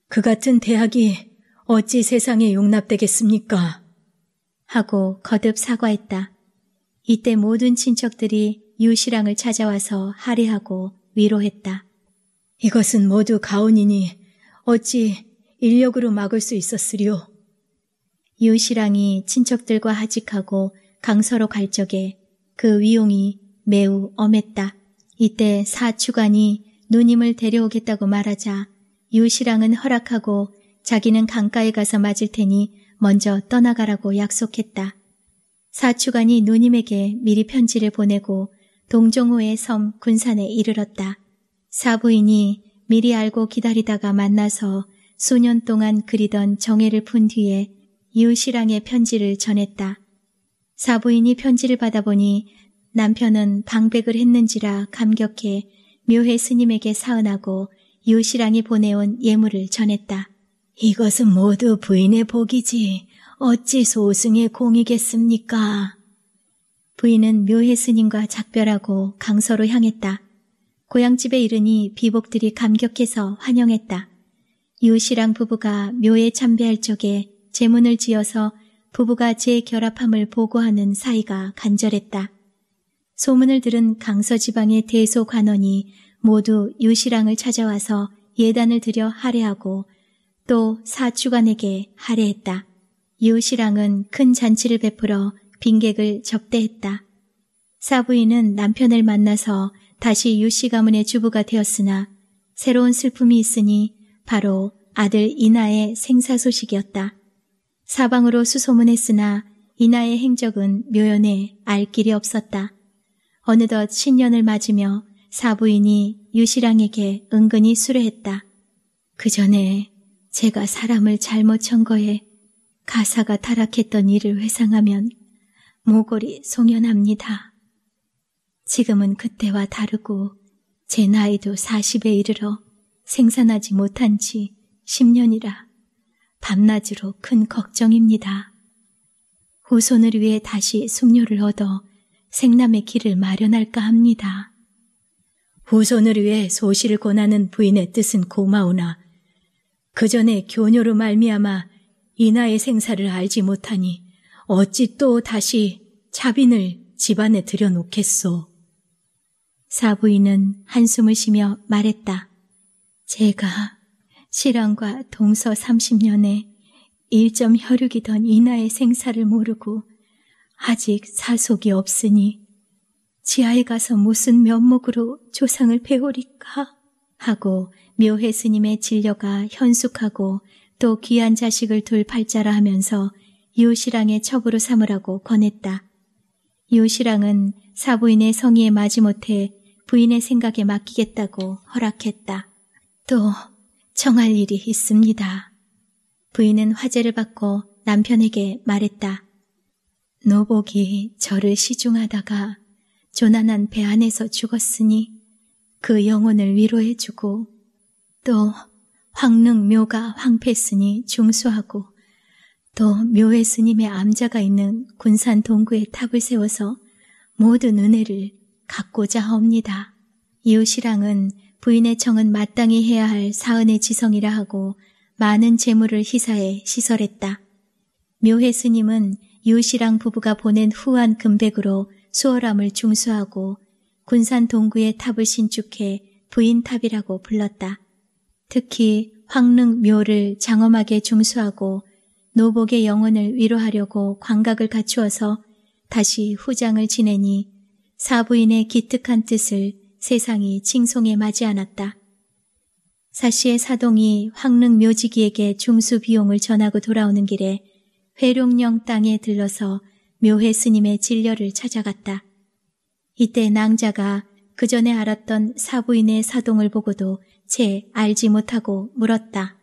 그 같은 대학이 어찌 세상에 용납되겠습니까? 하고 거듭 사과했다. 이때 모든 친척들이 유시랑을 찾아와서 할애하고 위로했다. 이것은 모두 가온이니 어찌 인력으로 막을 수 있었으리오. 유시랑이 친척들과 하직하고 강서로 갈 적에 그 위용이 매우 엄했다. 이때 사추관이 누님을 데려오겠다고 말하자 유시랑은 허락하고 자기는 강가에 가서 맞을 테니 먼저 떠나가라고 약속했다. 사추관이 누님에게 미리 편지를 보내고 동종호의 섬 군산에 이르렀다. 사부인이 미리 알고 기다리다가 만나서 수년 동안 그리던 정애를 푼 뒤에 유시랑의 편지를 전했다. 사부인이 편지를 받아보니 남편은 방백을 했는지라 감격해 묘해 스님에게 사은하고 유시랑이 보내온 예물을 전했다. 이것은 모두 부인의 복이지 어찌 소승의 공이겠습니까? 부인은 묘해 스님과 작별하고 강서로 향했다. 고향집에 이르니 비복들이 감격해서 환영했다. 유시랑 부부가 묘에 참배할 적에 제문을 지어서 부부가 재 결합함을 보고하는 사이가 간절했다. 소문을 들은 강서 지방의 대소관원이 모두 유시랑을 찾아와서 예단을 들여 할애하고 또 사추관에게 할애했다. 유시랑은 큰 잔치를 베풀어 빈객을 접대했다. 사부인은 남편을 만나서 다시 유씨 가문의 주부가 되었으나 새로운 슬픔이 있으니 바로 아들 이나의 생사 소식이었다. 사방으로 수소문했으나 이나의 행적은 묘연해 알 길이 없었다. 어느덧 신년을 맞으며 사부인이 유시랑에게 은근히 수레했다. 그 전에 제가 사람을 잘못 천 거에 가사가 타락했던 일을 회상하면 모골이 송연합니다. 지금은 그때와 다르고 제 나이도 40에 이르러 생산하지 못한 지 10년이라 밤낮으로 큰 걱정입니다. 후손을 위해 다시 숙녀를 얻어 생남의 길을 마련할까 합니다. 후손을 위해 소실을 권하는 부인의 뜻은 고마우나 그 전에 교녀로 말미암아 이나의 생사를 알지 못하니 어찌 또 다시 자빈을 집안에 들여놓겠소. 사부인은 한숨을 쉬며 말했다. 제가 실황과 동서 30년에 일점 혈육이던 이나의 생사를 모르고 아직 사속이 없으니 지하에 가서 무슨 면목으로 조상을 배우리까 하고 묘해 스님의 진려가 현숙하고 또 귀한 자식을 둘 팔자라 하면서 유시랑의 첩으로 삼으라고 권했다. 유시랑은 사부인의 성의에 마지못해 부인의 생각에 맡기겠다고 허락했다. 또 청할 일이 있습니다. 부인은 화제를 받고 남편에게 말했다. 노복이 저를 시중하다가 조난한 배 안에서 죽었으니 그 영혼을 위로해주고 또 황릉묘가 황폐으니 중수하고 또 묘에 스님의 암자가 있는 군산 동구에 탑을 세워서 모든 은혜를 갖고자 합니다. 이웃이랑은 부인의 청은 마땅히 해야 할 사은의 지성이라 하고 많은 재물을 희사해 시설했다. 묘해 스님은 유시랑 부부가 보낸 후한 금백으로 수월함을 중수하고 군산 동구의 탑을 신축해 부인탑이라고 불렀다. 특히 황릉묘를 장엄하게 중수하고 노복의 영혼을 위로하려고 광각을 갖추어서 다시 후장을 지내니 사부인의 기특한 뜻을 세상이 칭송에 맞지 않았다. 사씨의 사동이 황릉 묘지기에게 중수 비용을 전하고 돌아오는 길에 회룡령 땅에 들러서 묘회 스님의 진려를 찾아갔다. 이때 낭자가 그 전에 알았던 사부인의 사동을 보고도 채 알지 못하고 물었다.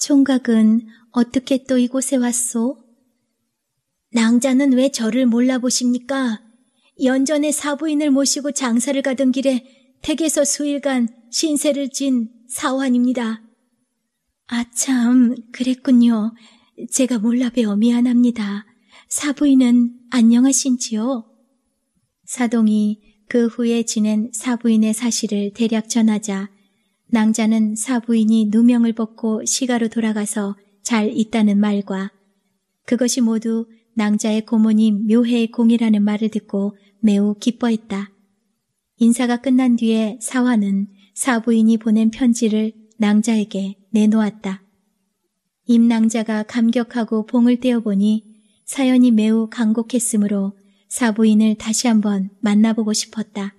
총각은 어떻게 또 이곳에 왔소? 낭자는 왜 저를 몰라보십니까? 연전의 사부인을 모시고 장사를 가던 길에 댁에서 수일간 신세를 진 사환입니다. 아참, 그랬군요. 제가 몰라 배어 미안합니다. 사부인은 안녕하신지요? 사동이 그 후에 지낸 사부인의 사실을 대략 전하자 낭자는 사부인이 누명을 벗고 시가로 돌아가서 잘 있다는 말과 그것이 모두 낭자의 고모님 묘해의 공이라는 말을 듣고 매우 기뻐했다. 인사가 끝난 뒤에 사화는 사부인이 보낸 편지를 낭자에게 내놓았다. 임낭자가 감격하고 봉을 떼어보니 사연이 매우 강곡했으므로 사부인을 다시 한번 만나보고 싶었다.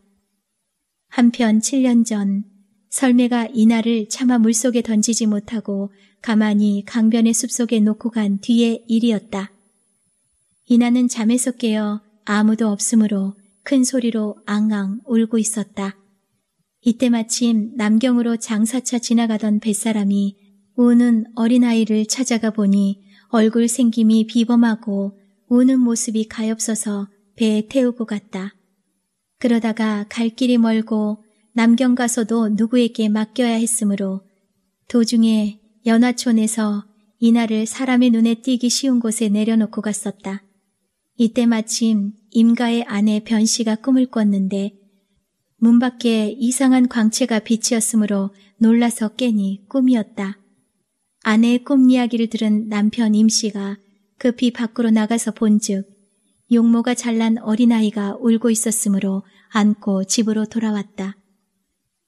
한편 7년 전 설매가 이날을 차마 물속에 던지지 못하고 가만히 강변의 숲속에 놓고 간 뒤의 일이었다. 이나는 잠에서 깨어 아무도 없으므로 큰 소리로 앙앙 울고 있었다. 이때 마침 남경으로 장사차 지나가던 뱃사람이 우는 어린아이를 찾아가 보니 얼굴 생김이 비범하고 우는 모습이 가엾어서 배에 태우고 갔다. 그러다가 갈 길이 멀고 남경 가서도 누구에게 맡겨야 했으므로 도중에 연화촌에서 이날을 사람의 눈에 띄기 쉬운 곳에 내려놓고 갔었다. 이때 마침 임가의 아내 변씨가 꿈을 꿨는데 문 밖에 이상한 광채가 비치었으므로 놀라서 깨니 꿈이었다. 아내의 꿈 이야기를 들은 남편 임씨가 급히 밖으로 나가서 본즉 용모가 잘난 어린아이가 울고 있었으므로 안고 집으로 돌아왔다.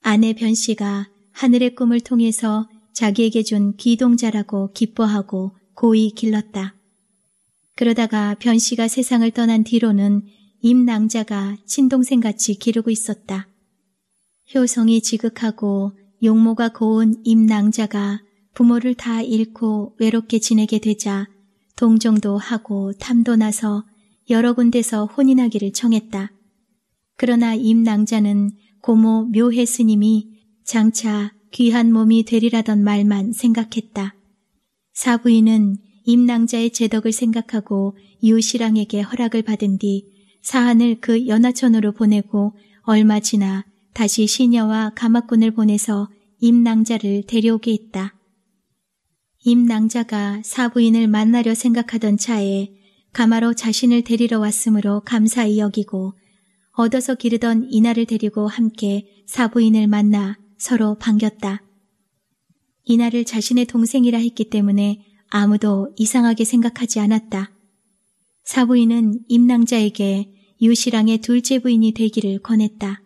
아내 변씨가 하늘의 꿈을 통해서 자기에게 준 기동자라고 기뻐하고 고이 길렀다. 그러다가 변씨가 세상을 떠난 뒤로는 임낭자가 친동생같이 기르고 있었다. 효성이 지극하고 용모가 고운 임낭자가 부모를 다 잃고 외롭게 지내게 되자 동정도 하고 탐도 나서 여러 군데서 혼인하기를 청했다. 그러나 임낭자는 고모 묘해 스님이 장차 귀한 몸이 되리라던 말만 생각했다. 사부인은 임낭자의 제덕을 생각하고 이웃시랑에게 허락을 받은 뒤 사한을 그 연하천으로 보내고 얼마 지나 다시 시녀와 가마꾼을 보내서 임낭자를 데려오게 했다. 임낭자가 사부인을 만나려 생각하던 차에 가마로 자신을 데리러 왔으므로 감사히 여기고 얻어서 기르던 이날을 데리고 함께 사부인을 만나 서로 반겼다. 이날을 자신의 동생이라 했기 때문에 아무도 이상하게 생각하지 않았다. 사부인은 임낭자에게 유시랑의 둘째 부인이 되기를 권했다.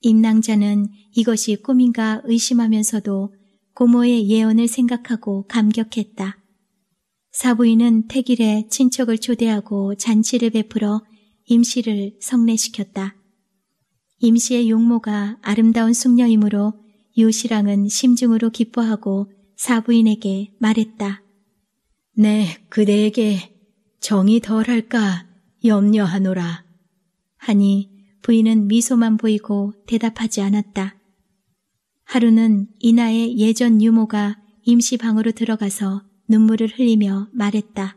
임낭자는 이것이 꿈인가 의심하면서도 고모의 예언을 생각하고 감격했다. 사부인은 태길에 친척을 초대하고 잔치를 베풀어 임씨를 성례시켰다. 임씨의 용모가 아름다운 숙녀이므로 유시랑은 심중으로 기뻐하고 사부인에게 말했다. 네, 그대에게 정이 덜할까 염려하노라. 하니 부인은 미소만 보이고 대답하지 않았다. 하루는 이나의 예전 유모가 임시방으로 들어가서 눈물을 흘리며 말했다.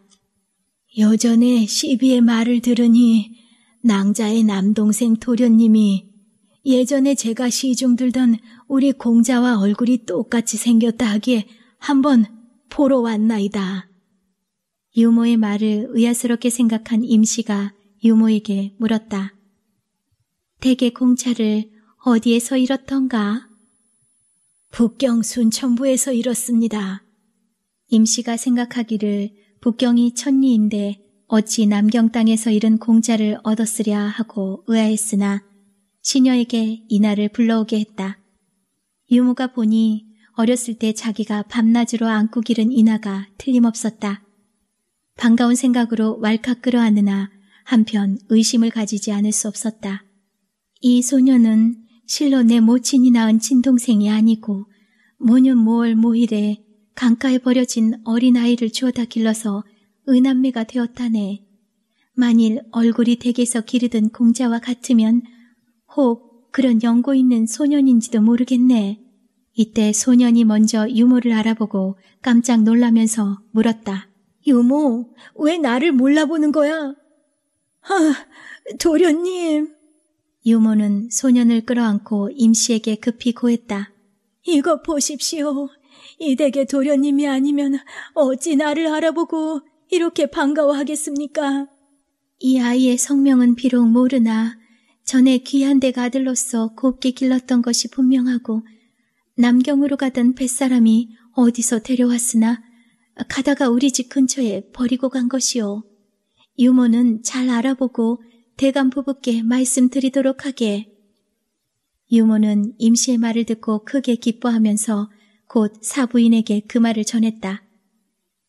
여전에 시비의 말을 들으니 낭자의 남동생 도련님이 예전에 제가 시중 들던 우리 공자와 얼굴이 똑같이 생겼다 하기에 한번 보러 왔나이다. 유모의 말을 의아스럽게 생각한 임씨가 유모에게 물었다. 대개 공차를 어디에서 잃었던가? 북경 순천부에서 잃었습니다. 임씨가 생각하기를 북경이 천리인데 어찌 남경 땅에서 잃은 공자를 얻었으랴 하고 의아했으나 시녀에게 이날을 불러오게 했다. 유무가 보니 어렸을 때 자기가 밤낮으로 안고 기른 인나가 틀림없었다. 반가운 생각으로 왈칵 끌어안으나 한편 의심을 가지지 않을 수 없었다. 이 소녀는 실로 내 모친이 낳은 친동생이 아니고 모년 모월 모일에 강가에 버려진 어린아이를 주워다 길러서 은한매가 되었다네. 만일 얼굴이 댁에서 기르던 공자와 같으면 혹 그런 연고 있는 소년인지도 모르겠네. 이때 소년이 먼저 유모를 알아보고 깜짝 놀라면서 물었다. 유모, 왜 나를 몰라보는 거야? 하, 도련님. 유모는 소년을 끌어안고 임씨에게 급히 고했다. 이거 보십시오. 이 댁의 도련님이 아니면 어찌 나를 알아보고 이렇게 반가워하겠습니까? 이 아이의 성명은 비록 모르나 전에 귀한 댁 아들로서 곱게 길렀던 것이 분명하고 남경으로 가던 뱃사람이 어디서 데려왔으나 가다가 우리 집 근처에 버리고 간 것이요. 유모는 잘 알아보고 대감 부부께 말씀드리도록 하게. 유모는 임시의 말을 듣고 크게 기뻐하면서 곧 사부인에게 그 말을 전했다.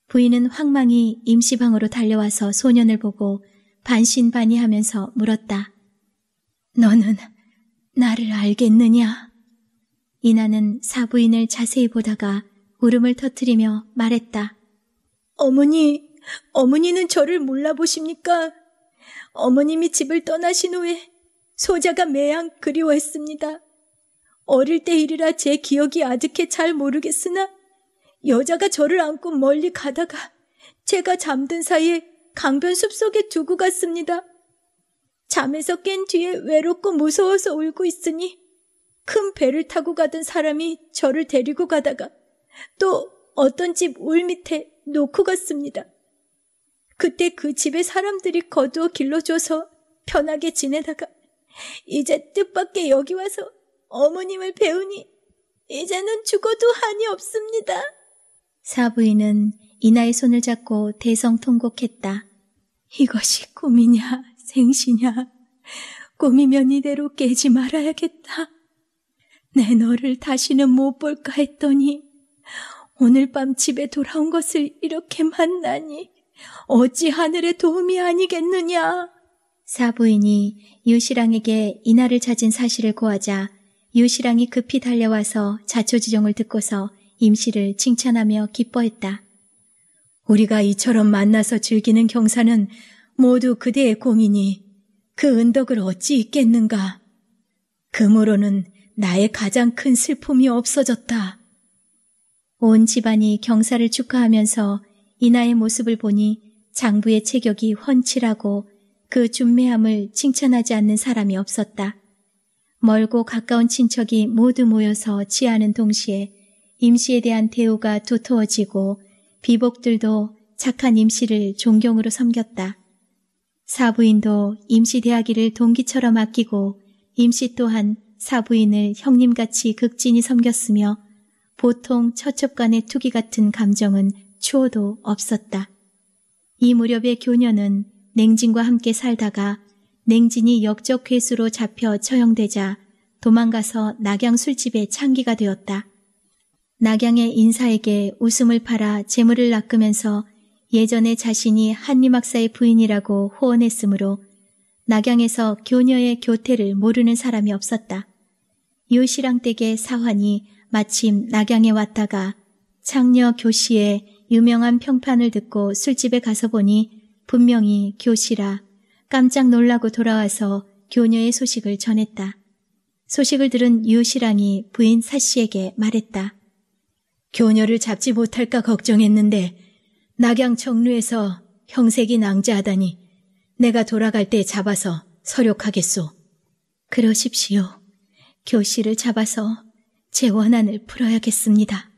부인은 황망히 임시방으로 달려와서 소년을 보고 반신반의하면서 물었다. 너는 나를 알겠느냐? 이나는 사부인을 자세히 보다가 울음을 터뜨리며 말했다. 어머니, 어머니는 저를 몰라보십니까? 어머님이 집을 떠나신 후에 소자가 매양 그리워했습니다. 어릴 때 일이라 제 기억이 아득해 잘 모르겠으나 여자가 저를 안고 멀리 가다가 제가 잠든 사이에 강변 숲속에 두고 갔습니다. 잠에서 깬 뒤에 외롭고 무서워서 울고 있으니 큰 배를 타고 가던 사람이 저를 데리고 가다가 또 어떤 집 울 밑에 놓고 갔습니다. 그때 그 집에 사람들이 거두어 길러줘서 편하게 지내다가 이제 뜻밖의 여기 와서 어머님을 배우니 이제는 죽어도 한이 없습니다. 사부인은 이나의 손을 잡고 대성통곡했다. 이것이 꿈이냐 생이야 꿈이면 이대로 깨지 말아야겠다. 내 너를 다시는 못 볼까 했더니 오늘 밤 집에 돌아온 것을 이렇게 만나니 어찌 하늘의 도움이 아니겠느냐. 사부인이 유시랑에게 이날을 찾은 사실을 고하자 유시랑이 급히 달려와서 자초지종을 듣고서 임시를 칭찬하며 기뻐했다. 우리가 이처럼 만나서 즐기는 경사는 모두 그대의 공이니 그 은덕을 어찌 잊겠는가. 금으로는 나의 가장 큰 슬픔이 없어졌다. 온 집안이 경사를 축하하면서 이나의 모습을 보니 장부의 체격이 훤칠하고 그 준매함을 칭찬하지 않는 사람이 없었다. 멀고 가까운 친척이 모두 모여서 치하는 동시에 임시에 대한 대우가 두터워지고 비복들도 착한 임시를 존경으로 섬겼다. 사부인도 임시대학기를 동기처럼 아끼고 임시 또한 사부인을 형님같이 극진히 섬겼으며 보통 처첩 간의 투기 같은 감정은 추호도 없었다. 이 무렵의 교녀는 냉진과 함께 살다가 냉진이 역적 괴수로 잡혀 처형되자 도망가서 낙양 술집의 창기가 되었다. 낙양의 인사에게 웃음을 팔아 재물을 낚으면서 예전에 자신이 한림 학사의 부인이라고 호언했으므로 낙양에서 교녀의 교태를 모르는 사람이 없었다. 요시랑 댁의 사환이 마침 낙양에 왔다가 창녀 교씨의 유명한 평판을 듣고 술집에 가서 보니 분명히 교씨라 깜짝 놀라고 돌아와서 교녀의 소식을 전했다. 소식을 들은 유시랑이 부인 사씨에게 말했다. 교녀를 잡지 못할까 걱정했는데 낙양 청루에서 형색이 낭자하다니 내가 돌아갈 때 잡아서 서력하겠소. 그러십시오. 교실을 잡아서 제 원한을 풀어야겠습니다.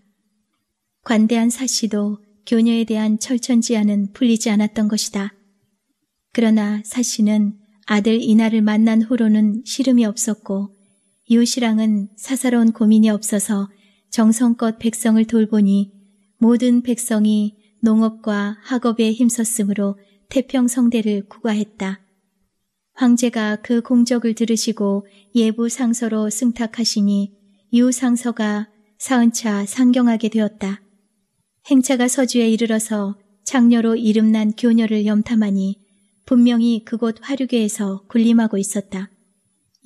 관대한 사씨도 교녀에 대한 철천지하는 풀리지 않았던 것이다. 그러나 사씨는 아들 이나를 만난 후로는 시름이 없었고 이웃이랑은 사사로운 고민이 없어서 정성껏 백성을 돌보니 모든 백성이 농업과 학업에 힘썼으므로 태평성대를 구가했다. 황제가 그 공적을 들으시고 예부상서로 승탁하시니 유상서가 사은차 상경하게 되었다. 행차가 서주에 이르러서 창녀로 이름난 교녀를 염탐하니 분명히 그곳 화류계에서 군림하고 있었다.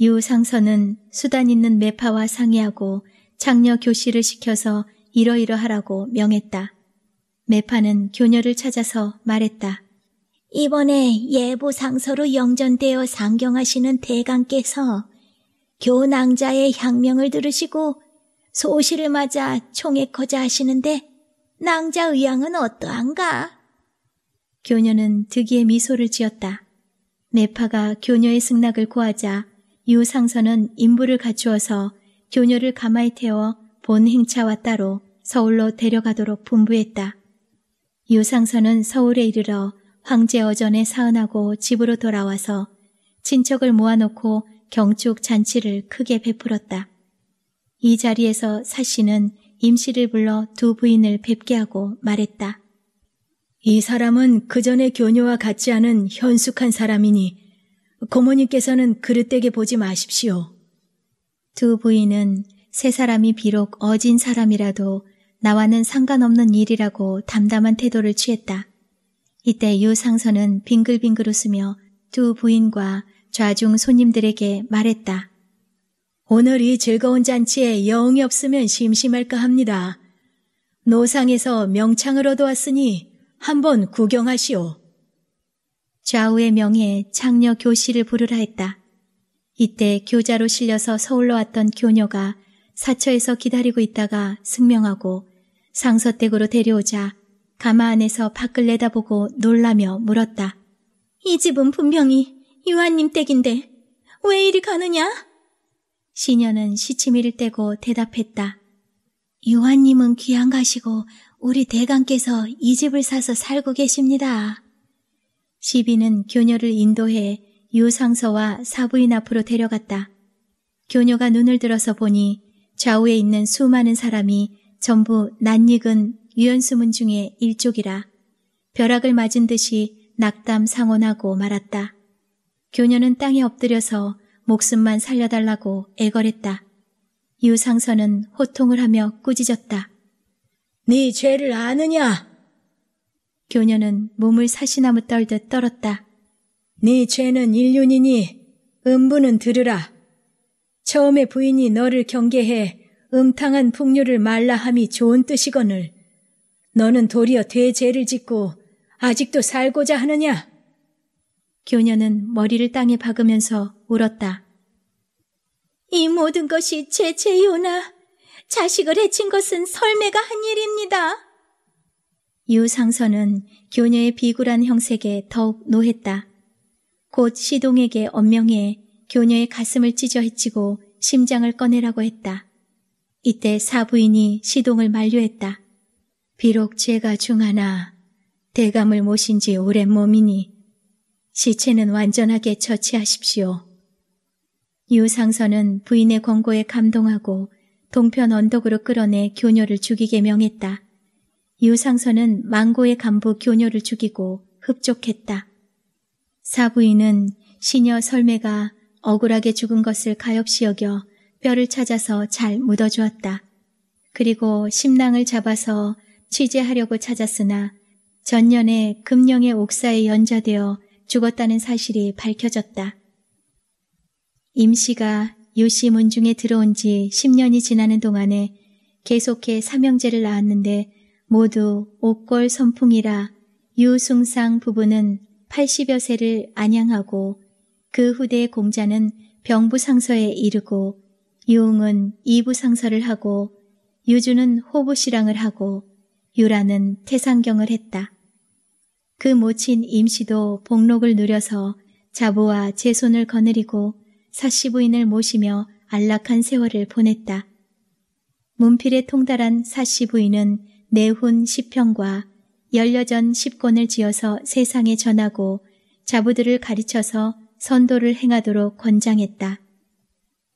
유상서는 수단 있는 매파와 상의하고 창녀 교실을 시켜서 이러이러하라고 명했다. 메파는 교녀를 찾아서 말했다. 이번에 예보상서로 영전되어 상경하시는 대강께서 교낭자의 향명을 들으시고 소시를 맞아 총에허자 하시는데 낭자 의향은 어떠한가? 교녀는 득이의 미소를 지었다. 메파가 교녀의 승낙을 구하자 유상선은 인부를 갖추어서 교녀를 가마에 태워 본 행차와 따로 서울로 데려가도록 분부했다. 유상선은 서울에 이르러 황제어전에 사은하고 집으로 돌아와서 친척을 모아놓고 경축 잔치를 크게 베풀었다. 이 자리에서 사씨는 임씨를 불러 두 부인을 뵙게 하고 말했다. 이 사람은 그전에 교녀와 같지 않은 현숙한 사람이니 고모님께서는 그릇되게 보지 마십시오. 두 부인은 세 사람이 비록 어진 사람이라도 나와는 상관없는 일이라고 담담한 태도를 취했다. 이때 유 상선은 빙글빙글 웃으며 두 부인과 좌중 손님들에게 말했다. 오늘 이 즐거운 잔치에 여웅이 없으면 심심할까 합니다. 노상에서 명창을 얻어왔으니 한번 구경하시오. 좌우의 명에 창녀 교실을 부르라 했다. 이때 교자로 실려서 서울로 왔던 교녀가 사처에서 기다리고 있다가 승명하고 상서댁으로 데려오자 가마 안에서 밖을 내다보고 놀라며 물었다. 이 집은 분명히 유한님 댁인데 왜 이리 가느냐? 시녀는 시치미를 떼고 대답했다. 유한님은 귀한 가시고 우리 대감께서 이 집을 사서 살고 계십니다. 시비는 교녀를 인도해 유상서와 사부인 앞으로 데려갔다. 교녀가 눈을 들어서 보니 좌우에 있는 수많은 사람이 전부 낯익은 유연수문 중의 일족이라 벼락을 맞은 듯이 낙담 상원하고 말았다. 교녀는 땅에 엎드려서 목숨만 살려달라고 애걸했다. 유상선은 호통을 하며 꾸짖었다. 네 죄를 아느냐? 교녀는 몸을 사시나무 떨듯 떨었다. 네 죄는 인륜이니 음부는 들으라. 처음에 부인이 너를 경계해 음탕한 풍류를 말라함이 좋은 뜻이거늘 너는 도리어 대죄를 짓고 아직도 살고자 하느냐? 교녀는 머리를 땅에 박으면서 울었다. 이 모든 것이 제 죄요나 자식을 해친 것은 설매가 한 일입니다. 유상선은 교녀의 비굴한 형색에 더욱 노했다. 곧 시동에게 엄명해 교녀의 가슴을 찢어 헤치고 심장을 꺼내라고 했다. 이때 사부인이 시동을 만류했다. 비록 죄가 중하나 대감을 모신 지 오랜 몸이니 시체는 완전하게 처치하십시오. 유상선은 부인의 권고에 감동하고 동편 언덕으로 끌어내 교녀를 죽이게 명했다. 유상선은 망고의 간부 교녀를 죽이고 흡족했다. 사부인은 시녀 설매가 억울하게 죽은 것을 가엾이 여겨 뼈를 찾아서 잘 묻어주었다. 그리고 심낭을 잡아서 취재하려고 찾았으나 전년에 금령의 옥사에 연좌되어 죽었다는 사실이 밝혀졌다. 임 씨가 요씨 문중에 들어온 지 10년이 지나는 동안에 계속해 사명제를 낳았는데 모두 옥골 선풍이라 유승상 부부는 80여 세를 안양하고 그 후대의 공자는 병부상서에 이르고 유웅은 이부상서를 하고 유주는 호부시랑을 하고 유라는 태상경을 했다. 그 모친 임씨도 복록을 누려서 자부와 제 손을 거느리고 사시 부인을 모시며 안락한 세월을 보냈다. 문필에 통달한 사시 부인은 내훈 10편과 열려전 10권을 지어서 세상에 전하고 자부들을 가르쳐서 선도를 행하도록 권장했다.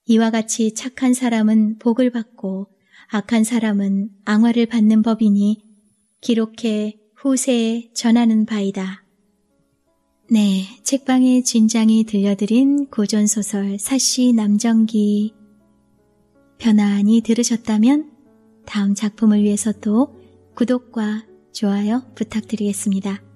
이와 같이 착한 사람은 복을 받고 악한 사람은 앙화를 받는 법이니 기록해 후세에 전하는 바이다. 네, 책방의 진장이 들려드린 고전소설 사시 남정기 편안히 들으셨다면 다음 작품을 위해서 도 구독과 좋아요 부탁드리겠습니다.